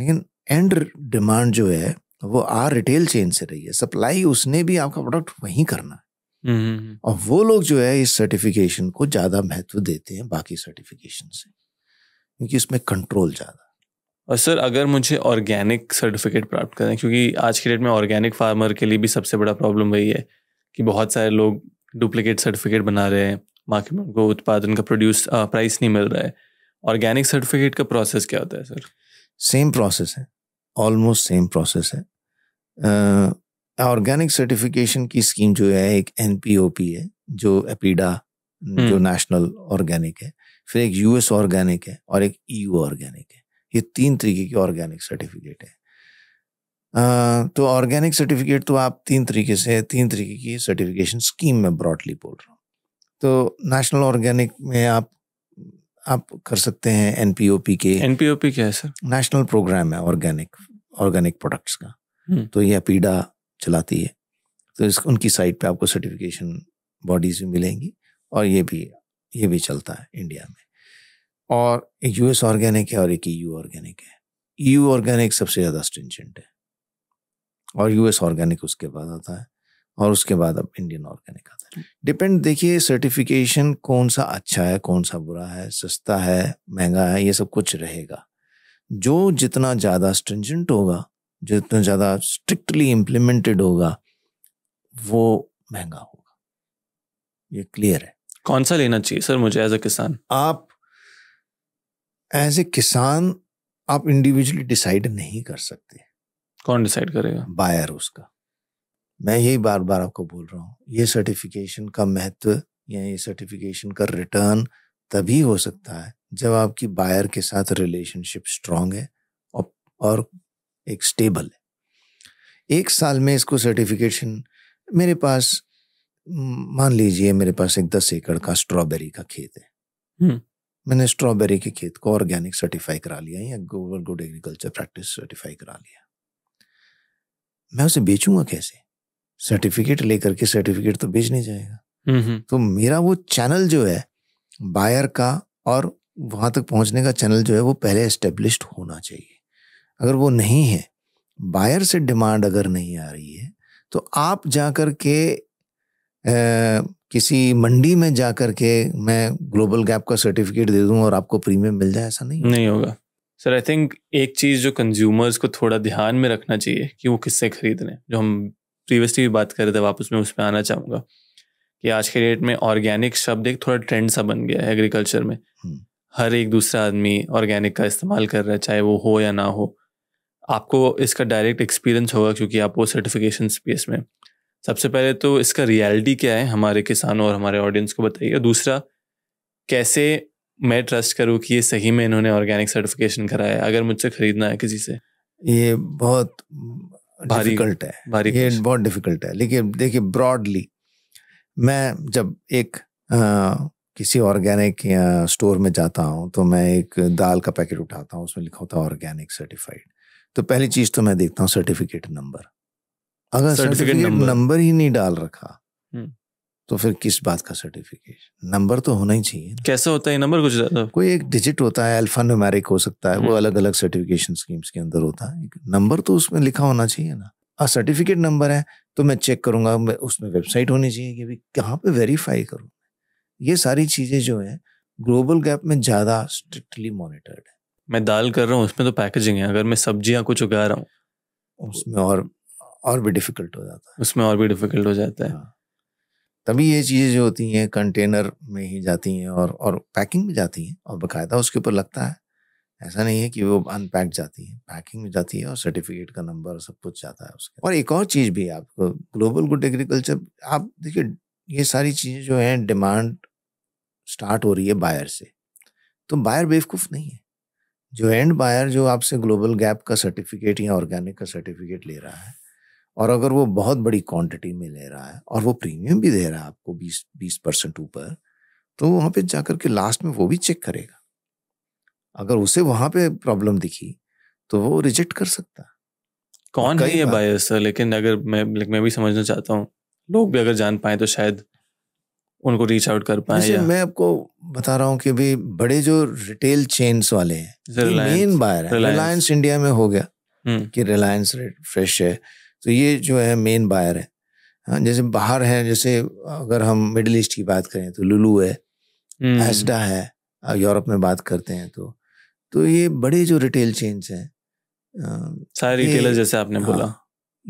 लेकिन एंड डिमांड जो है वो आर रिटेल चेन से रही है सप्लाई उसने भी आपका प्रोडक्ट वहीं करना है हम्म, हम्म, हम्म। और वो लोग जो है इस सर्टिफिकेशन को ज़्यादा महत्व देते हैं बाकी सर्टिफिकेशन से क्योंकि इसमें कंट्रोल ज़्यादा और सर अगर मुझे ऑर्गेनिक सर्टिफिकेट प्राप्त करना है क्योंकि आज के डेट में ऑर्गेनिक फार्मर के लिए भी सबसे बड़ा प्रॉब्लम वही है कि बहुत सारे लोग डुप्लीकेट सर्टिफिकेट बना रहे हैं मार्केट में उनको उत्पादन का प्रोड्यूस प्राइस नहीं मिल रहा है ऑर्गेनिक सर्टिफिकेट का प्रोसेस क्या होता है सर सेम प्रोसेस है ऑलमोस्ट सेम प्रोसेस है ऑर्गेनिक सर्टिफिकेशन की स्कीम जो है एक एन है जो एपीडा जो नेशनल हम्म। ऑर्गेनिक है फिर एक यूएस ऑर्गेनिक है और एक ईयू e ऑर्गेनिक है ये तीन तरीके की ऑर्गेनिक सर्टिफिकेट है तो ऑर्गेनिक सर्टिफिकेट तो आप तीन तरीके से तीन तरीके की सर्टिफिकेशन स्कीम में ब्रॉडली बोल रहा हूँ तो नेशनल ऑर्गेनिक में आप आप कर सकते हैं एन पी ओ पी के एन पी ओ पी क्या है सर नेशनल प्रोग्राम है ऑर्गेनिक ऑर्गेनिक प्रोडक्ट्स का हम्म। तो ये अपीडा चलाती है तो इस उनकी साइट पे आपको सर्टिफिकेशन बॉडीज भी मिलेंगी और ये भी ये भी चलता है इंडिया में और एक यूएस ऑर्गेनिक है और एक ईयू e ऑर्गेनिक है ईयू e ऑर्गेनिक सबसे ज़्यादा स्टिंजेंट है और यूएस ऑर्गेनिक उसके बाद आता है और उसके बाद अब इंडियन ऑर्गेनिक आता है डिपेंड देखिए सर्टिफिकेशन कौन सा अच्छा है कौन सा बुरा है सस्ता है महंगा है ये सब कुछ रहेगा जो जितना ज़्यादा स्ट्रिंजेंट होगा जितना ज़्यादा स्ट्रिक्टली इम्प्लीमेंटेड होगा वो महंगा होगा ये क्लियर है कौन सा लेना चाहिए सर मुझे एज अ किसान आप एज ए किसान आप इंडिविजुअली डिसाइड नहीं कर सकते कौन डिसाइड करेगा बायर उसका मैं यही बार बार आपको बोल रहा हूँ ये सर्टिफिकेशन का महत्व या ये सर्टिफिकेशन का रिटर्न तभी हो सकता है जब आपकी बायर के साथ रिलेशनशिप स्ट्रांग है और, और एक स्टेबल है एक साल में इसको सर्टिफिकेशन मेरे पास मान लीजिए मेरे पास एक दस एकड़ का स्ट्रॉबेरी का खेत है हम्म। मैंने स्ट्रॉबेरी के खेत को ऑर्गेनिक सर्टिफाई करा लिया या गोवर गुड एग्रीकल्चर प्रैक्टिस सर्टिफाई करा लिया मैं उसे बेचूंगा कैसे सर्टिफिकेट लेकर के सर्टिफिकेट तो बेच नहीं जाएगा हम्म, हम्म। तो मेरा वो चैनल जो है बायर का और वहां तक पहुंचने का चैनल जो है वो पहले एस्टेब्लिश होना चाहिए अगर वो नहीं है बायर से डिमांड अगर नहीं आ रही है तो आप जाकर के किसी मंडी में जा कर के मैं ग्लोबल गैप का सर्टिफिकेट दे दूं और आपको प्रीमियम मिल जाए ऐसा नहीं नहीं होगा सर आई थिंक एक चीज़ जो कंज्यूमर्स को थोड़ा ध्यान में रखना चाहिए कि वो किससे खरीद रहे हैं जो हम प्रीवियसली भी बात कर रहे थे वापस में उस पर आना चाहूँगा कि आज के डेट में ऑर्गेनिक शब्द एक थोड़ा ट्रेंड सा बन गया है एग्रीकल्चर में हम्म। हर एक दूसरा आदमी ऑर्गेनिक का इस्तेमाल कर रहा है चाहे वो हो या ना हो आपको इसका डायरेक्ट एक्सपीरियंस होगा क्योंकि आप वो सर्टिफिकेशन स्पेस में सबसे पहले तो इसका रियलिटी क्या है हमारे किसानों और हमारे ऑडियंस को बताइए दूसरा कैसे मैं ट्रस्ट करूँ कि ये सही में इन्होंने ऑर्गेनिक सर्टिफिकेशन कराया अगर मुझसे खरीदना है किसी से ये बहुत डिफिकल्ट है भारी ये बहुत डिफिकल्ट है लेकिन देखिए ब्रॉडली मैं जब एक आ, किसी ऑर्गेनिक स्टोर में जाता हूँ तो मैं एक दाल का पैकेट उठाता हूँ उसमें लिखा होता है ऑर्गेनिक सर्टिफाइड तो पहली चीज़ तो मैं देखता हूँ सर्टिफिकेट नंबर अगर सर्टिफिकेट नंबर ही नहीं डाल रखा हम्म। तो फिर किस बात का सर्टिफिकेट नंबर तो होना ही चाहिए कैसा होता है नंबर कुछ ज़्यादा कोई एक डिजिट होता है अल्फा न्यूमेरिक हो सकता है वो अलग अलग सर्टिफिकेशन स्कीम्स के अंदर होता है नंबर तो उसमें लिखा होना चाहिए ना हाँ सर्टिफिकेट नंबर है तो मैं चेक करूंगा मैं उसमें वेबसाइट होनी चाहिए कि भाई कहाँ पे वेरीफाई करूँ ये सारी चीज़ें जो है ग्लोबल गैप में ज़्यादा स्ट्रिक्टली मॉनिटर्ड है मैं दाल कर रहा हूँ उसमें तो पैकेजिंग है अगर मैं सब्जियाँ कुछ उगा रहा हूँ उसमें और और भी डिफिकल्ट हो जाता है उसमें और भी डिफिकल्ट हो जाता है हाँ। तभी ये चीज़ें जो होती हैं कंटेनर में ही जाती हैं और और पैकिंग में जाती हैं और बकायदा उसके ऊपर लगता है ऐसा नहीं है कि वो अनपैक जाती है पैकिंग में जाती है और सर्टिफिकेट का नंबर सब कुछ जाता है उसके और एक और चीज़ भी आपको ग्लोबल गुड एग्रीकल्चर आप देखिए ये सारी चीज़ें जो हैं डिमांड स्टार्ट हो रही है बायर से तो बायर बेवकूफ़ नहीं है जो एंड बायर जो आपसे ग्लोबल गैप का सर्टिफिकेट या ऑर्गेनिक का सर्टिफिकेट ले रहा है और अगर वो बहुत बड़ी क्वांटिटी में ले रहा है और वो प्रीमियम भी दे रहा है आपको बीस बीस परसेंट ऊपर तो वहाँ पे जाकर के लास्ट में वो भी चेक करेगा अगर उसे वहाँ पे प्रॉब्लम दिखी तो वो रिजेक्ट कर सकता कौन है ये बायर सर लेकिन अगर मैं मैं भी समझना चाहता हूँ लोग भी अगर जान पाए तो शायद उनको रीच आउट कर पाए या मैं आपको बता रहा हूँ कि भी बड़े जो रिटेल चेन्स वाले हैं मेन बायर है रिलायंस इंडिया में हो गया हम्म। कि रिलायंस फ्रेश है तो ये जो है मेन बायर है हाँ जैसे बाहर है जैसे अगर हम मिडिल ईस्ट की बात करें तो लुलू है एसडा हम्म। है यूरोप में बात करते हैं तो तो ये बड़े जो रिटेल चेन्स हैं सारे रिटेलर जैसे आपने हाँ, बोला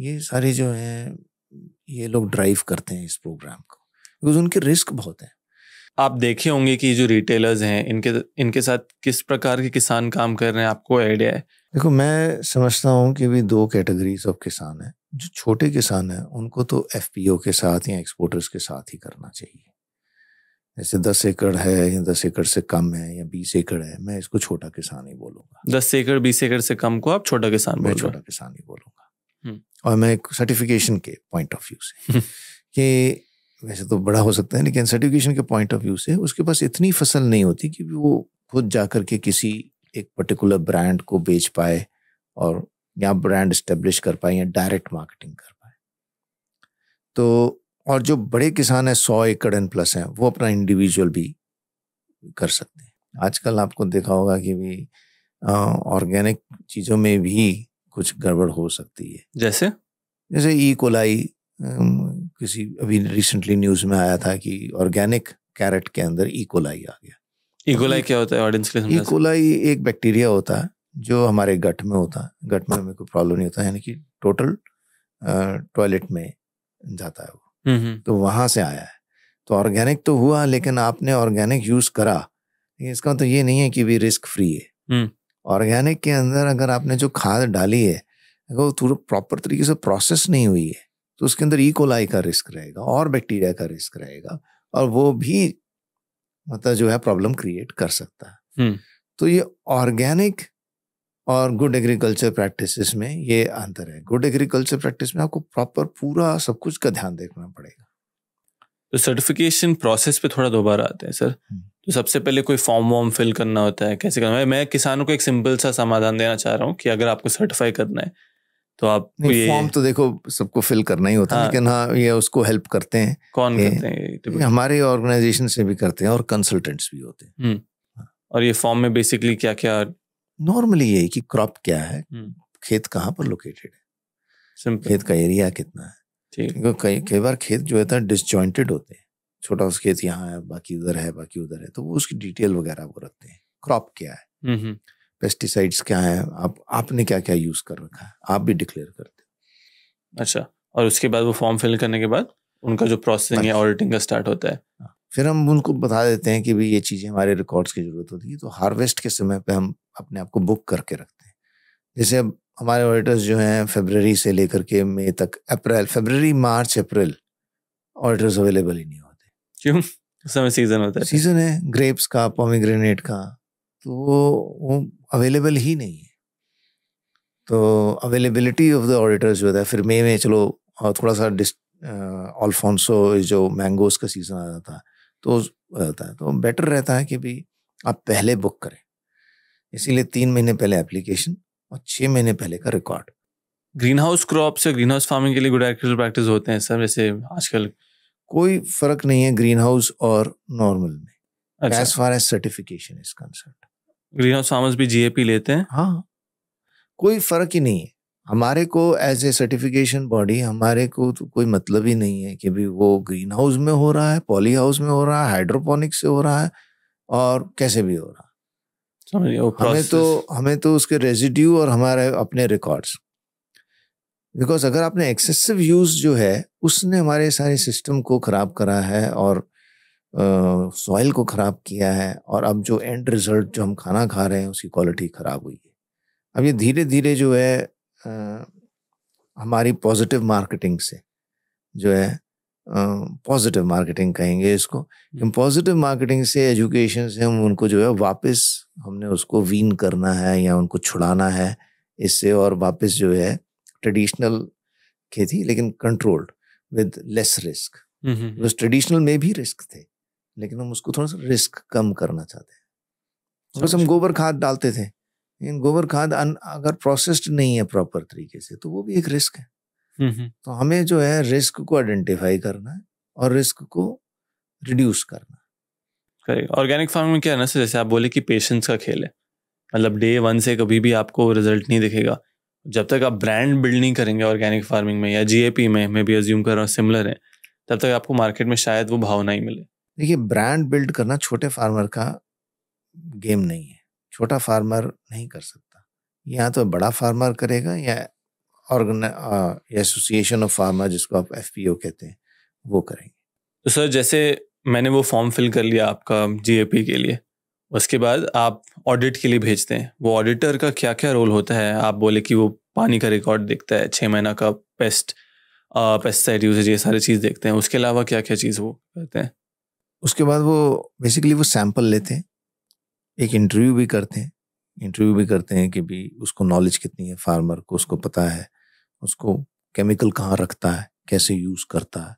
ये सारे जो हैं ये लोग ड्राइव करते हैं इस प्रोग्राम को बिकॉज उनके रिस्क बहुत हैं आप देखे होंगे कि जो रिटेलर्स हैं इनके इनके साथ किस प्रकार के किसान काम कर रहे हैं आपको आइडिया है देखो मैं समझता हूँ कि भी दो कैटेगरीज ऑफ किसान हैं जो छोटे किसान हैं उनको तो एफ के साथ या एक्सपोर्टर्स के साथ ही करना चाहिए जैसे दस एकड़ है या दस एकड़ से कम है या बीस एकड़ है मैं इसको छोटा किसान ही बोलूंगा दस एकड़ बीस एकड़ से कम को आप छोटा किसान मैं छोटा किसान ही बोलूंगा हम्म। और मैं एक सर्टिफिकेशन के पॉइंट ऑफ व्यू से हम्म। कि वैसे तो बड़ा हो सकता है लेकिन सर्टिफिकेशन के पॉइंट ऑफ व्यू से उसके पास इतनी फसल नहीं होती कि वो खुद जा करके किसी एक पर्टिकुलर ब्रांड को बेच पाए और या ब्रांड स्टेब्लिश कर पाए या डायरेक्ट मार्केटिंग कर पाए तो और जो बड़े किसान हैं सौ एकड़ एंड प्लस हैं वो अपना इंडिविजुअल भी कर सकते हैं आजकल आपको देखा होगा कि भी ऑर्गेनिक चीज़ों में भी कुछ गड़बड़ हो सकती है जैसे जैसे ई e. कोलाई किसी अभी रिसेंटली न्यूज़ में आया था कि ऑर्गेनिक कैरेट के अंदर ई e. कोलाई आ गया ई e. कोलाई क्या होता है ऑडियंस के ई कोलाई एक बैक्टीरिया होता है जो हमारे गट में होता है गट में हमें कोई प्रॉब्लम नहीं होता यानी कि टोटल टॉयलेट में जाता है वो हम्म, हम्म। तो वहां से आया है तो ऑर्गेनिक तो हुआ लेकिन आपने ऑर्गेनिक यूज करा इसका तो ये नहीं है कि भी रिस्क फ्री है ऑर्गेनिक हम्म। के अंदर अगर आपने जो खाद डाली है अगर वो थोड़ा प्रॉपर तरीके से प्रोसेस नहीं हुई है तो उसके अंदर ईकोलाई e. का रिस्क रहेगा और बैक्टीरिया का रिस्क रहेगा और वो भी मतलब जो है प्रॉब्लम क्रिएट कर सकता है तो ये ऑर्गेनिक और गुड एग्रीकल्चर प्रैक्टिसेस में ये अंतर है गुड एग्रीकल्चर प्रैक्टिस में आपको प्रॉपर पूरा सब कुछ का ध्यान देखना पड़ेगा तो सर्टिफिकेशन प्रोसेस पे थोड़ा दोबारा आते हैं सर हम्म। तो सबसे पहले कोई फॉर्म वॉर्म फिल करना होता है कैसे करना है मैं किसानों को एक सिंपल सा समाधान देना चाह रहा हूँ कि अगर आपको सर्टिफाई करना है तो आप ये फॉर्म तो देखो सबको फिल करना ही होता है हाँ। लेकिन हाँ ये उसको हेल्प करते हैं कौन करते हैं हमारे ऑर्गेनाइजेशन से भी करते हैं और कंसल्टेंट्स भी होते हैं हम्म। हाँ। और ये फॉर्म में बेसिकली क्या क्या नॉर्मली यही कि क्रॉप क्या है खेत कहाँ पर लोकेटेड है Simple. खेत का एरिया कितना है क्योंकि कई कई बार खेत जो होता है डिसजॉइंटेड होते हैं छोटा उस खेत यहाँ है बाकी उधर है बाकी उधर है तो वो उसकी डिटेल वगैरह वो रखते हैं क्रॉप क्या है पेस्टिसाइड्स क्या है आप आपने क्या क्या यूज कर रखा है आप भी डिक्लेयर करते हैं अच्छा और उसके बाद वो फॉर्म फिल करने के बाद उनका जो प्रोसेसिंग या ऑडिटिंग का स्टार्ट होता है हाँ। फिर हम उनको बता देते हैं कि भाई ये चीज़ें हमारे रिकॉर्ड्स की जरूरत होती है तो हार्वेस्ट के समय पे हम अपने आप को बुक करके रखते हैं जैसे अब हमारे ऑडिटर्स जो हैं फेबररी से लेकर के मई तक अप्रैल फेबररी मार्च अप्रैल ऑडिटर्स अवेलेबल ही नहीं होते क्यों समय सीजन होता है सीजन है ग्रेप्स का पॉमीग्रेनेट का तो वो वो अवेलेबल ही नहीं है तो अवेलेबिलिटी ऑफ द ऑडिटर्स जो है फिर मई में चलो थोड़ा सा डिस्ट ऑल्फोंसो जो मैंगोज का सीज़न आ जाता है तो आता है तो बेटर रहता है कि भाई आप पहले बुक करें इसीलिए तीन महीने पहले एप्लीकेशन और छः महीने पहले का रिकॉर्ड ग्रीन हाउस क्रॉप्स या ग्रीन हाउस फार्मिंग के लिए गुड एग्रीकल्चर प्रैक्टिस होते हैं सर जैसे आजकल कोई फर्क नहीं है ग्रीन हाउस और नॉर्मल में as far as certification is concerned greenhouse farmers भी जी लेते हैं हाँ कोई फर्क ही नहीं है हमारे को एज ए सर्टिफिकेशन बॉडी हमारे को तो कोई मतलब ही नहीं है कि भी वो ग्रीन हाउस में हो रहा है पॉली हाउस में हो रहा है हाइड्रोपोनिक से हो रहा है और कैसे भी हो रहा है हमें तो हमें तो उसके रेजिड्यू और हमारे अपने रिकॉर्ड्स बिकॉज अगर आपने एक्सेसिव यूज जो है उसने हमारे सारे सिस्टम को खराब करा है और सॉइल को ख़राब किया है और अब जो एंड रिजल्ट जो हम खाना खा रहे हैं उसकी क्वालिटी ख़राब हुई है अब ये धीरे धीरे जो है आ, हमारी पॉजिटिव मार्केटिंग से जो है पॉजिटिव मार्केटिंग कहेंगे इसको पॉजिटिव मार्केटिंग से एजुकेशन से हम उनको जो है वापस हमने उसको वीन करना है या उनको छुड़ाना है इससे और वापस जो है ट्रेडिशनल खेती लेकिन controlled with less risk because traditional में भी रिस्क थे लेकिन हम उसको थोड़ा सा रिस्क कम करना चाहते हैं बस हम गोबर खाद डालते थे लेकिन गोबर खाद अगर प्रोसेस्ड नहीं है प्रॉपर तरीके से तो वो भी एक रिस्क है तो हमें जो है रिस्क को आइडेंटिफाई करना है और रिस्क को रिड्यूस करना करेक्ट ऑर्गेनिक फार्मिंग में क्या है ना जैसे आप बोले कि पेशेंस का खेल है मतलब डे वन से कभी भी आपको रिजल्ट नहीं दिखेगा जब तक आप ब्रांड बिल्ड नहीं करेंगे ऑर्गेनिक फार्मिंग में या जीएपी में मैं भी अज्यूम कर रहा हूँ सिमिलर है तब तक आपको मार्केट में शायद वो भाव नहीं मिले देखिए ब्रांड बिल्ड करना छोटे फार्मर का गेम नहीं है छोटा फार्मर नहीं कर सकता या तो बड़ा फार्मर करेगा या एसोसिएशन ऑफ फार्मा जिसको आप एफ कहते हैं वो करेंगे तो सर जैसे मैंने वो फॉर्म फिल कर लिया आपका जी के लिए उसके बाद आप ऑडिट के लिए भेजते हैं वो ऑडिटर का क्या क्या रोल होता है आप बोले कि वो पानी का रिकॉर्ड देखता है छः महीना का पेस्ट पेस्टिसाइड यूजेज ये सारी चीज़ देखते हैं उसके अलावा क्या क्या चीज़ वो करते हैं उसके बाद वो बेसिकली वो सैम्पल लेते हैं एक इंटरव्यू भी करते हैं इंटरव्यू भी करते हैं कि भी उसको नॉलेज कितनी है फार्मर को उसको पता है उसको केमिकल कहाँ रखता है कैसे यूज़ करता है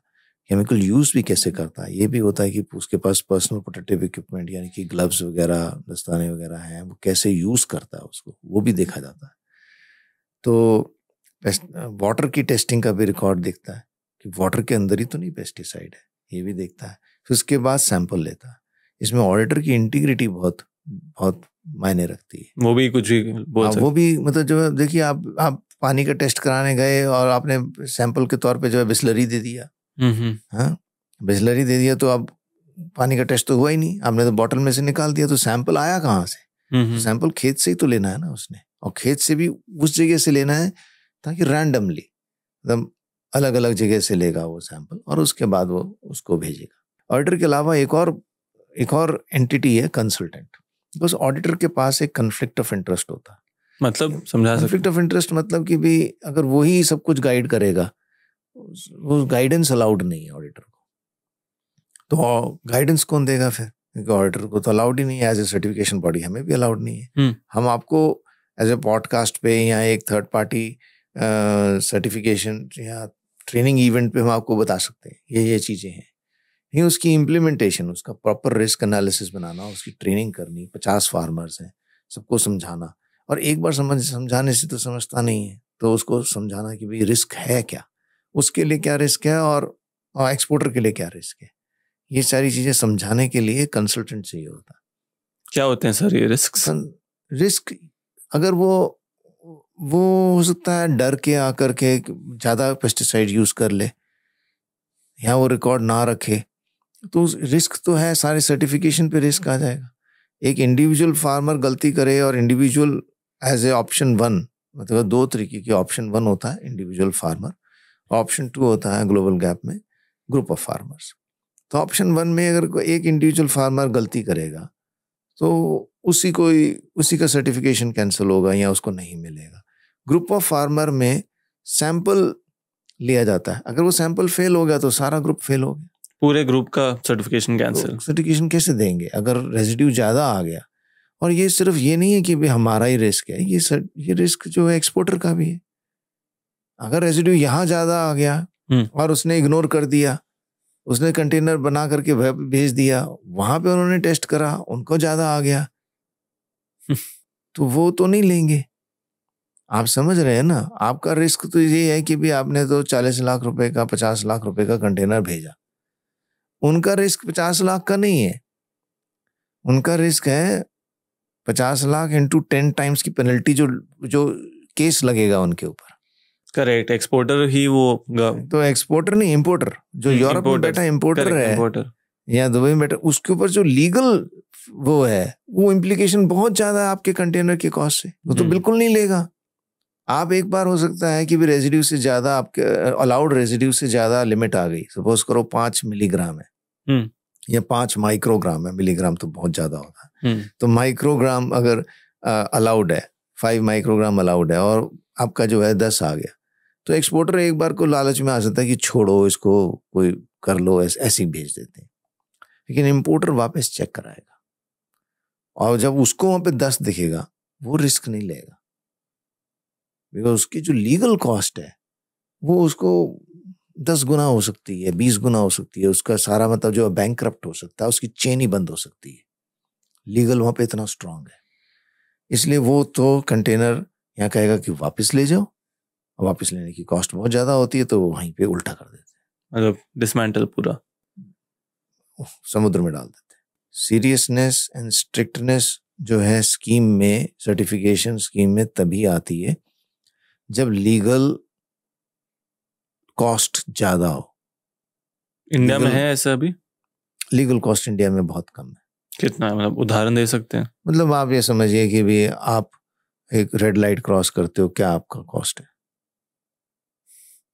केमिकल यूज़ भी कैसे करता है ये भी होता है कि उसके पास पर्सनल प्रोटेक्टिव इक्विपमेंट यानी कि ग्लव्स वगैरह दस्ताने वगैरह हैं वो कैसे यूज़ करता है उसको वो भी देखा जाता है तो वाटर की टेस्टिंग का भी रिकॉर्ड देखता है कि वाटर के अंदर ही तो नहीं पेस्टिसाइड है ये भी देखता है फिर उसके बाद सैंपल लेता है इसमें ऑडिटर की इंटीग्रिटी बहुत बहुत मायने रखती है वो भी कुछ ही बोल आ, हाँ, वो भी मतलब जो देखिए आप आप पानी का टेस्ट कराने गए और आपने सैंपल के तौर पे जो है बिस्लरी दे दिया हाँ बिस्लरी दे दिया तो अब पानी का टेस्ट तो हुआ ही नहीं आपने तो बॉटल में से निकाल दिया तो सैंपल आया कहाँ से तो सैंपल खेत से ही तो लेना है ना उसने और खेत से भी उस जगह से लेना है ताकि रैंडमली मतलब एकदम अलग अलग जगह से लेगा वो सैंपल और उसके बाद वो उसको भेजेगा ऑडिटर के अलावा एक और एक और एंटिटी है कंसल्टेंट बस ऑडिटर के पास एक कन्फ्लिक्ट ऑफ इंटरेस्ट होता है मतलब समझा कॉन्फ्लिक्ट ऑफ इंटरेस्ट मतलब कि भी अगर वही सब कुछ गाइड करेगा वो गाइडेंस अलाउड नहीं है ऑडिटर को तो गाइडेंस कौन देगा फिर क्योंकि ऑडिटर को तो अलाउड ही नहीं है एज ए सर्टिफिकेशन बॉडी हमें भी अलाउड नहीं है हम्म। हम आपको एज ए पॉडकास्ट पे या एक थर्ड पार्टी सर्टिफिकेशन या ट्रेनिंग इवेंट पे हम आपको बता सकते हैं ये ये चीज़ें हैं नहीं उसकी इम्प्लीमेंटेशन उसका प्रॉपर रिस्क एनालिसिस बनाना उसकी ट्रेनिंग करनी पचास फार्मर्स हैं सबको समझाना और एक बार समझ समझाने से तो समझता नहीं है तो उसको समझाना कि भाई रिस्क है क्या उसके लिए क्या रिस्क है और एक्सपोर्टर के लिए क्या रिस्क है ये सारी चीज़ें समझाने के लिए कंसल्टेंट चाहिए होता क्या होते हैं सर ये रिस्क रिस्क अगर वो वो हो सकता है डर के आकर के ज़्यादा पेस्टिसाइड यूज़ कर ले या वो रिकॉर्ड ना रखे तो रिस्क तो है सारे सर्टिफिकेशन पे रिस्क आ जाएगा एक इंडिविजुअल फार्मर गलती करे और individual as a option one मतलब दो तरीके के ऑप्शन वन होता है इंडिविजुअल फार्मर ऑप्शन टू होता है ग्लोबल गैप में ग्रुप ऑफ फार्मर्स तो ऑप्शन वन में अगर कोई एक इंडिविजुअल फार्मर गलती करेगा तो उसी को उसी का सर्टिफिकेशन कैंसिल होगा या उसको नहीं मिलेगा ग्रुप ऑफ फार्मर में सैंपल लिया जाता है अगर वो सैंपल फेल हो गया तो सारा ग्रुप फेल हो गया पूरे ग्रुप का सर्टिफिकेशन कैंसिल सर्टिफिकेशन कैसे देंगे अगर रेजिड्यू ज़्यादा आ गया और ये सिर्फ ये नहीं है कि भी हमारा ही रिस्क है ये सर ये रिस्क जो है एक्सपोर्टर का भी है अगर रेजिड्यू यहाँ ज्यादा आ गया हम्म। और उसने इग्नोर कर दिया उसने कंटेनर बना करके भेज दिया वहां पे उन्होंने टेस्ट करा उनको ज्यादा आ गया *laughs* तो वो तो नहीं लेंगे आप समझ रहे हैं ना आपका रिस्क तो ये है कि भी आपने तो चालीस लाख रुपए का पचास लाख रुपए का कंटेनर भेजा उनका रिस्क पचास लाख का नहीं है उनका रिस्क है पचास लाख इंटू टेन टाइम्स की पेनल्टी जो जो केस लगेगा उनके ऊपर करेक्ट एक्सपोर्टर ही वो तो एक्सपोर्टर नहीं इम्पोर्टर जो यूरोप hmm, में बैठा इम्पोर्टर है importer. या दुबई में बैठा उसके ऊपर जो लीगल वो है वो इम्प्लीकेशन बहुत ज्यादा है आपके कंटेनर के कॉस्ट से वो तो hmm. बिल्कुल नहीं लेगा आप एक बार हो सकता है कि भी रेजिड्यू से ज्यादा आपके अलाउड रेजिड्यू से ज्यादा लिमिट आ गई सपोज करो पांच मिलीग्राम है hmm. या पाँच माइक्रोग्राम है मिलीग्राम तो बहुत ज़्यादा होता है हम्म। तो माइक्रोग्राम अगर अलाउड है फाइव माइक्रोग्राम अलाउड है और आपका जो है दस आ गया तो एक्सपोर्टर एक बार को लालच में आ जाता है कि छोड़ो इसको कोई कर लो ऐसे ऐस ही भेज देते हैं लेकिन इम्पोर्टर वापस चेक कराएगा और जब उसको वहाँ पे दस दिखेगा वो रिस्क नहीं लेगा बिकॉज उसकी जो लीगल कॉस्ट है वो उसको दस गुना हो सकती है बीस गुना हो सकती है उसका सारा मतलब जो बैंक करप्ट हो सकता है उसकी चेन ही बंद हो सकती है लीगल वहाँ पे इतना स्ट्रांग है इसलिए वो तो कंटेनर यहाँ कहेगा कि वापस ले जाओ वापस लेने की कॉस्ट बहुत ज़्यादा होती है तो वो वहीं पे उल्टा कर देते हैं मतलब डिसमेंटल पूरा समुद्र में डाल देते हैं सीरियसनेस एंड स्ट्रिक्टनेस जो है स्कीम में सर्टिफिकेशन स्कीम में तभी आती है जब लीगल कॉस्ट ज्यादा हो इंडिया में है ऐसा अभी लीगल कॉस्ट इंडिया में बहुत कम है कितना है मतलब उदाहरण दे सकते हैं मतलब आप ये समझिए कि भी आप एक रेड लाइट क्रॉस करते हो क्या आपका कॉस्ट है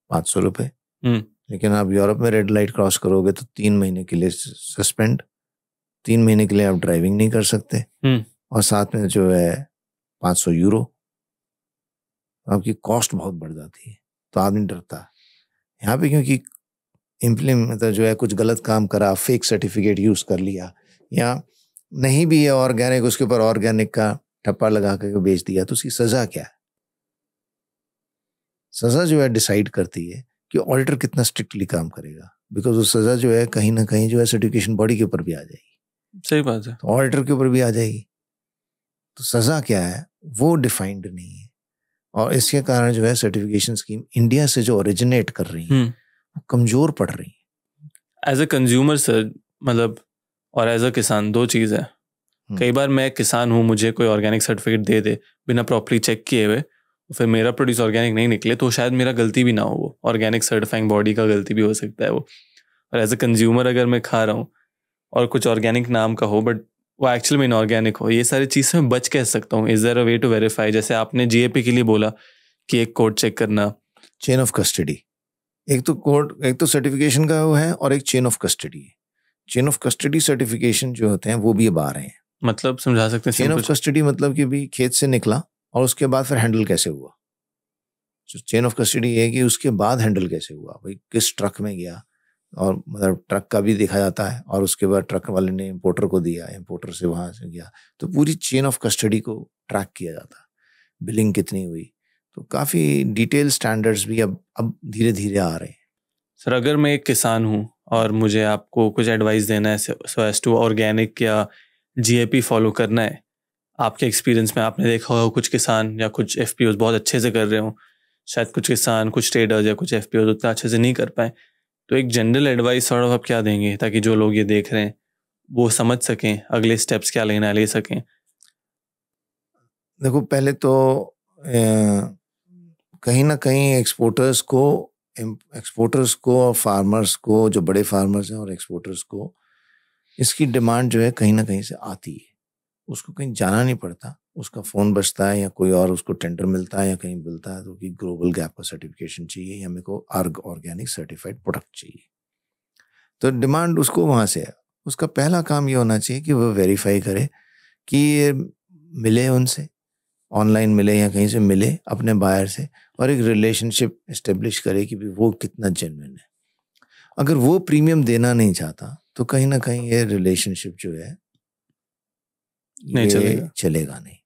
पाँच सौ रुपए हम्म। लेकिन आप यूरोप में रेड लाइट क्रॉस करोगे तो तीन महीने के लिए सस्पेंड तीन महीने के लिए आप ड्राइविंग नहीं कर सकते हम्म। और साथ में जो है पांच सौ यूरो आपकी कॉस्ट बहुत बढ़ जाती है तो आदमी डरता है यहाँ पे क्योंकि इम्प्लीम मतलब जो है कुछ गलत काम करा फेक सर्टिफिकेट यूज़ कर लिया या नहीं भी है ऑर्गेनिक उसके ऊपर ऑर्गेनिक का ठप्पा लगा करके बेच दिया तो उसकी सज़ा क्या है सज़ा जो है डिसाइड करती है कि ऑल्टर कितना स्ट्रिक्टली काम करेगा बिकॉज वो सज़ा जो है कहीं ना कहीं जो है सर्टिफिकेशन बॉडी के ऊपर भी आ जाएगी सही बात है तो के ऊपर भी आ जाएगी तो सज़ा क्या है वो डिफाइंड नहीं है और इसके कारण जो है सर्टिफिकेशन स्कीम इंडिया से जो ओरिजिनेट कर रही है हम्म। वो कमजोर पड़ रही है एज अ कंज्यूमर सर मतलब और एज अ किसान दो चीज़ है हम्म। कई बार मैं किसान हूँ मुझे कोई ऑर्गेनिक सर्टिफिकेट दे दे बिना प्रॉपरली चेक किए हुए फिर मेरा प्रोड्यूस ऑर्गेनिक नहीं निकले तो शायद मेरा गलती भी ना हो वो ऑर्गेनिक सर्टिफाइंग बॉडी का गलती भी हो सकता है वो और एज अ कंज्यूमर अगर मैं खा रहा हूँ और कुछ ऑर्गेनिक नाम का हो बट वो एक्चुअली में इनऑर्गेनिक हो ये सारी चीज़ से मैं बच कह सकता हूँ is there a way to verify जैसे आपने जीएपी के लिए बोला कि एक कोर्ट चेक करना चेन ऑफ कस्टडी एक तो कोर्ट एक तो सर्टिफिकेशन का वो है और एक चेन ऑफ कस्टडी है चेन ऑफ कस्टडी सर्टिफिकेशन जो होते हैं वो भी अब आ रहे हैं मतलब समझा सकते हैं चेन ऑफ कस्टडी मतलब कि भी खेत से निकला और उसके बाद फिर हैंडल कैसे हुआ चेन ऑफ कस्टडी है कि उसके बाद हैंडल कैसे हुआ भाई किस ट्रक में गया और मतलब ट्रक का भी देखा जाता है और उसके बाद ट्रक वाले ने इम्पोर्टर को दिया इम्पोर्टर से वहाँ से गया तो पूरी चेन ऑफ कस्टडी को ट्रैक किया जाता है बिलिंग कितनी हुई तो काफ़ी डिटेल स्टैंडर्ड्स भी अब अब धीरे धीरे आ रहे हैं सर अगर मैं एक किसान हूँ और मुझे आपको कुछ एडवाइस देना है सो एज टू ऑर्गेनिक या जी फॉलो करना है आपके एक्सपीरियंस में आपने देखा होगा कुछ किसान या कुछ एफ बहुत अच्छे से कर रहे हो शायद कुछ किसान कुछ ट्रेडर्स या कुछ एफ उतना अच्छे से नहीं कर पाए तो एक जनरल एडवाइस और आप क्या देंगे ताकि जो लोग ये देख रहे हैं वो समझ सकें अगले स्टेप्स क्या लेना ले सकें देखो पहले तो कहीं ना कहीं एक्सपोर्टर्स को एक्सपोर्टर्स को और फार्मर्स को जो बड़े फार्मर्स हैं और एक्सपोर्टर्स को इसकी डिमांड जो है कहीं ना कहीं से आती है उसको कहीं जाना नहीं पड़ता उसका फ़ोन बचता है या कोई और उसको टेंडर मिलता है या कहीं मिलता है तो कि ग्लोबल गैप का सर्टिफिकेशन चाहिए या मेरे को अर्ग ऑर्गेनिक सर्टिफाइड प्रोडक्ट चाहिए तो डिमांड उसको वहाँ से है उसका पहला काम ये होना चाहिए कि वह वेरीफाई करे कि ये मिले उनसे ऑनलाइन मिले या कहीं से मिले अपने बायर से और एक रिलेशनशिप इस्टेब्लिश करे कि भी वो कितना जेनविन है अगर वो प्रीमियम देना नहीं चाहता तो कहीं ना कहीं ये रिलेशनशिप जो है नहीं चलेगा चलेगा नहीं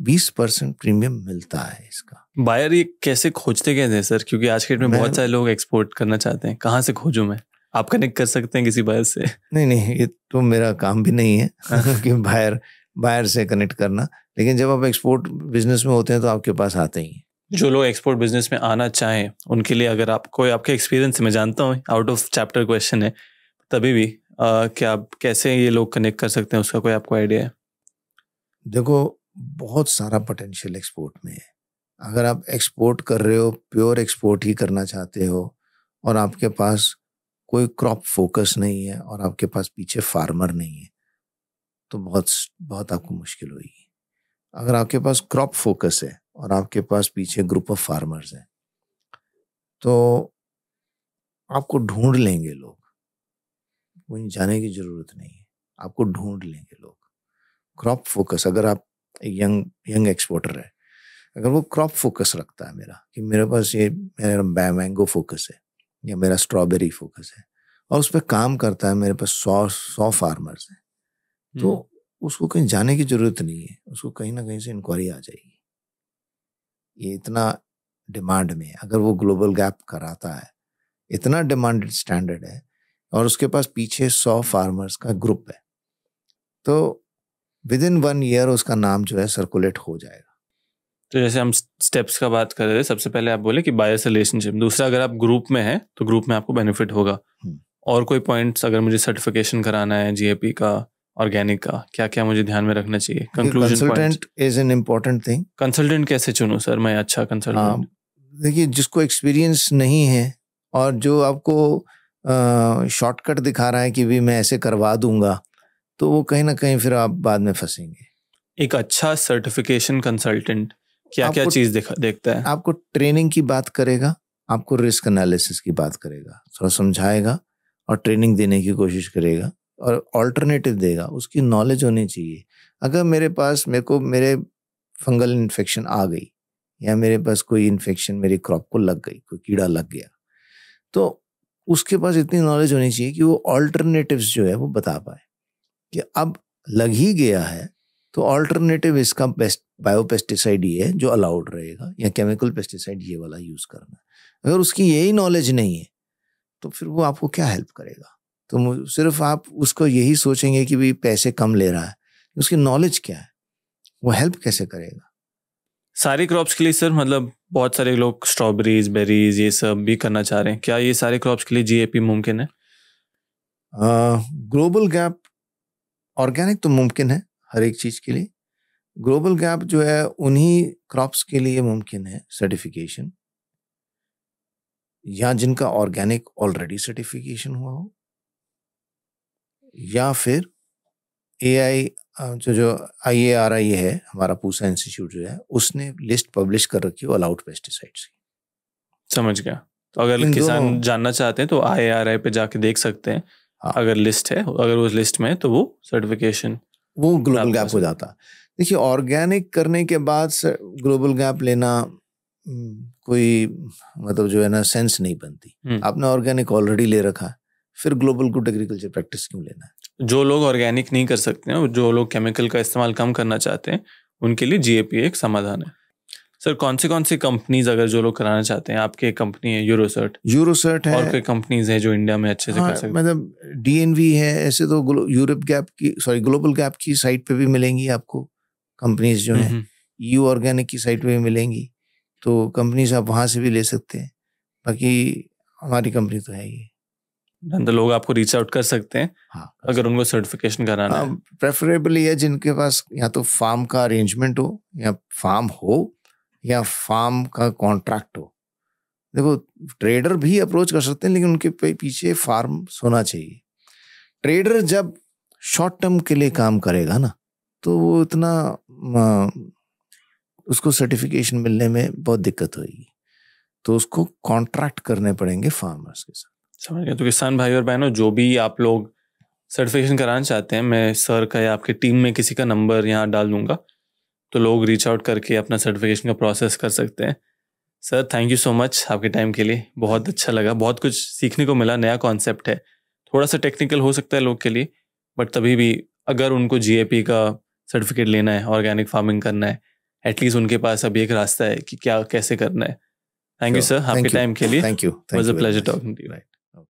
बीस परसेंट प्रीमियम मिलता है इसका बायर ये कैसे खोजते कहते हैं सर क्योंकि आज के डेट में बहुत सारे लोग एक्सपोर्ट करना चाहते हैं कहाँ से खोजूँ मैं आप कनेक्ट कर सकते हैं किसी बायर से नहीं नहीं ये तो मेरा काम भी नहीं है हाँ। *laughs* कि बायर बायर से कनेक्ट करना लेकिन जब आप एक्सपोर्ट बिजनेस में होते हैं तो आपके पास आते ही जो लोग एक्सपोर्ट बिजनेस में आना चाहें उनके लिए अगर आप कोई आपके एक्सपीरियंस में जानता हूँ आउट ऑफ चैप्टर क्वेश्चन है तभी भी क्या आप कैसे ये लोग कनेक्ट कर सकते हैं उसका कोई आपको आइडिया है देखो बहुत सारा पोटेंशियल एक्सपोर्ट में है अगर आप एक्सपोर्ट कर रहे हो प्योर एक्सपोर्ट ही करना चाहते हो और आपके पास कोई क्रॉप फोकस नहीं है और आपके पास पीछे फार्मर नहीं है तो बहुत बहुत आपको मुश्किल होगी अगर आपके पास क्रॉप फोकस है और आपके पास पीछे ग्रुप ऑफ फार्मर्स हैं तो आपको ढूंढ लेंगे लोग कोई जाने की जरूरत नहीं है आपको ढूंढ लेंगे लोग क्रॉप फोकस अगर आप यंग यंग एक्सपोर्टर है अगर वो क्रॉप फोकस रखता है मेरा कि मेरे पास ये मेरा मैंगो फोकस है या मेरा स्ट्रॉबेरी फोकस है और उस पर काम करता है मेरे पास सौ सौ फार्मर्स हैं तो हम्म। उसको कहीं जाने की जरूरत नहीं है उसको कहीं ना कहीं से इंक्वायरी आ जाएगी ये इतना डिमांड में अगर वो ग्लोबल गैप कराता है इतना डिमांडेड स्टैंडर्ड है और उसके पास पीछे सौ फार्मर्स का ग्रुप है तो विद इन वन ईयर उसका नाम जो है सर्कुलेट हो जाएगा तो जैसे हम स्टेप्स का बात कर रहे थे सबसे पहले आप बोले कि बायस रिलेशनशिप दूसरा अगर आप ग्रुप में हैं तो ग्रुप में आपको बेनिफिट होगा हम्म। और कोई पॉइंट्स अगर मुझे सर्टिफिकेशन कराना है जीएपी का ऑर्गेनिक का क्या क्या मुझे ध्यान में रखना चाहिए consultant is an important thing consultant कैसे चुनू सर मैं अच्छा कंसल्टेंट हाँ। देखिए जिसको एक्सपीरियंस नहीं है और जो आपको शॉर्टकट दिखा रहा है कि भी मैं ऐसे करवा दूंगा तो वो कहीं ना कहीं फिर आप बाद में फंसेंगे एक अच्छा सर्टिफिकेशन कंसल्टेंट क्या क्या चीज देखता है आपको ट्रेनिंग की बात करेगा आपको रिस्क एनालिसिस की बात करेगा थोड़ा समझाएगा और ट्रेनिंग देने की कोशिश करेगा और ऑल्टरनेटिव देगा उसकी नॉलेज होनी चाहिए अगर मेरे पास मेरे को मेरे फंगल इन्फेक्शन आ गई या मेरे पास कोई इन्फेक्शन मेरी क्रॉप को लग गई कोई कीड़ा लग गया तो उसके पास इतनी नॉलेज होनी चाहिए कि वो ऑल्टरनेटिव्स जो है वो बता पाए कि अब लग ही गया है तो ऑल्टरनेटिव इसका बेस्ट बायोपेस्टिसाइड ये है जो अलाउड रहेगा या केमिकल पेस्टिसाइड ये वाला यूज़ करना अगर उसकी यही नॉलेज नहीं है तो फिर वो आपको क्या हेल्प करेगा तो सिर्फ आप उसको यही सोचेंगे कि भाई पैसे कम ले रहा है उसकी नॉलेज क्या है वो हेल्प कैसे करेगा सारे क्रॉप्स के लिए सर मतलब बहुत सारे लोग स्ट्रॉबेरीज बेरीज ये सब भी करना चाह रहे हैं क्या ये सारे क्रॉप्स के लिए जीएपी मुमकिन है ग्लोबल गैप ऑर्गेनिक तो मुमकिन है हर एक चीज़ के लिए ग्लोबल गैप जो है उन्हीं क्रॉप्स के लिए मुमकिन है सर्टिफिकेशन या जिनका ऑर्गेनिक ऑलरेडी सर्टिफिकेशन हुआ हो या फिर ए आई जो जो आई ए आर आई है हमारा पूसा इंस्टीट्यूट जो है उसने लिस्ट पब्लिश कर रखी हो अलाउड पेस्टिसाइड्स की समझ गया तो अगर किसान जानना चाहते हैं तो आई आर आई पे जाके देख सकते हैं हाँ। अगर लिस्ट है अगर उस लिस्ट में है तो वो सर्टिफिकेशन वो ग्लोबल गैप हो जाता देखिए ऑर्गेनिक करने के बाद ग्लोबल गैप लेना हम्म, कोई मतलब जो है ना सेंस नहीं बनती हम्म। आपने ऑर्गेनिक ऑलरेडी ले रखा फिर ग्लोबल गुड एग्रीकल्चर प्रैक्टिस क्यों लेना है जो लोग ऑर्गेनिक नहीं कर सकते हैं जो लोग केमिकल का इस्तेमाल कम करना चाहते हैं उनके लिए जीएपी एक समाधान है सर कौन से कौन से कंपनीज अगर जो लोग कराना चाहते हैं आपके कंपनी है यूरोसर्ट यूरोसर्ट है और कोई कंपनीज है जो इंडिया में अच्छे से हाँ, कर सकते मतलब डीएनवी है ऐसे तो यूरोप गैप की सॉरी ग्लोबल गैप की साइट पे भी मिलेंगी आपको कंपनीज जो है यू ऑर्गेनिक की साइट पे भी मिलेंगी तो कंपनीज आप वहाँ से भी ले सकते हैं बाकी हमारी कंपनी तो है ही तो लोग आपको रीच आउट कर सकते हैं हाँ, अगर उनको सर्टिफिकेशन कराना हाँ, है प्रेफरेबली है जिनके पास या तो फार्म का अरेंजमेंट हो या फार्म हो या फार्म का कॉन्ट्रैक्ट हो देखो ट्रेडर भी अप्रोच कर सकते हैं लेकिन उनके पीछे फार्म होना चाहिए ट्रेडर जब शॉर्ट टर्म के लिए काम करेगा ना तो वो इतना उसको सर्टिफिकेशन मिलने में बहुत दिक्कत होगी तो उसको कॉन्ट्रैक्ट करने पड़ेंगे फार्मर्स के साथ समझ गए तो किसान भाई और बहनों जो भी आप लोग सर्टिफिकेशन कराना चाहते हैं मैं सर का या आपके टीम में किसी का नंबर यहाँ डाल दूंगा तो लोग रीच आउट करके अपना सर्टिफिकेशन का प्रोसेस कर सकते हैं sir thank you so much आपके टाइम के लिए बहुत अच्छा लगा बहुत कुछ सीखने को मिला नया कॉन्सेप्ट है थोड़ा सा टेक्निकल हो सकता है लोग के लिए बट तभी भी अगर उनको जी का सर्टिफिकेट लेना है ऑर्गेनिक फार्मिंग करना है एटलीस्ट उनके पास अभी एक रास्ता है कि क्या कैसे करना है थैंक यू सर आपके टाइम के लिए thank you pleasure talking to you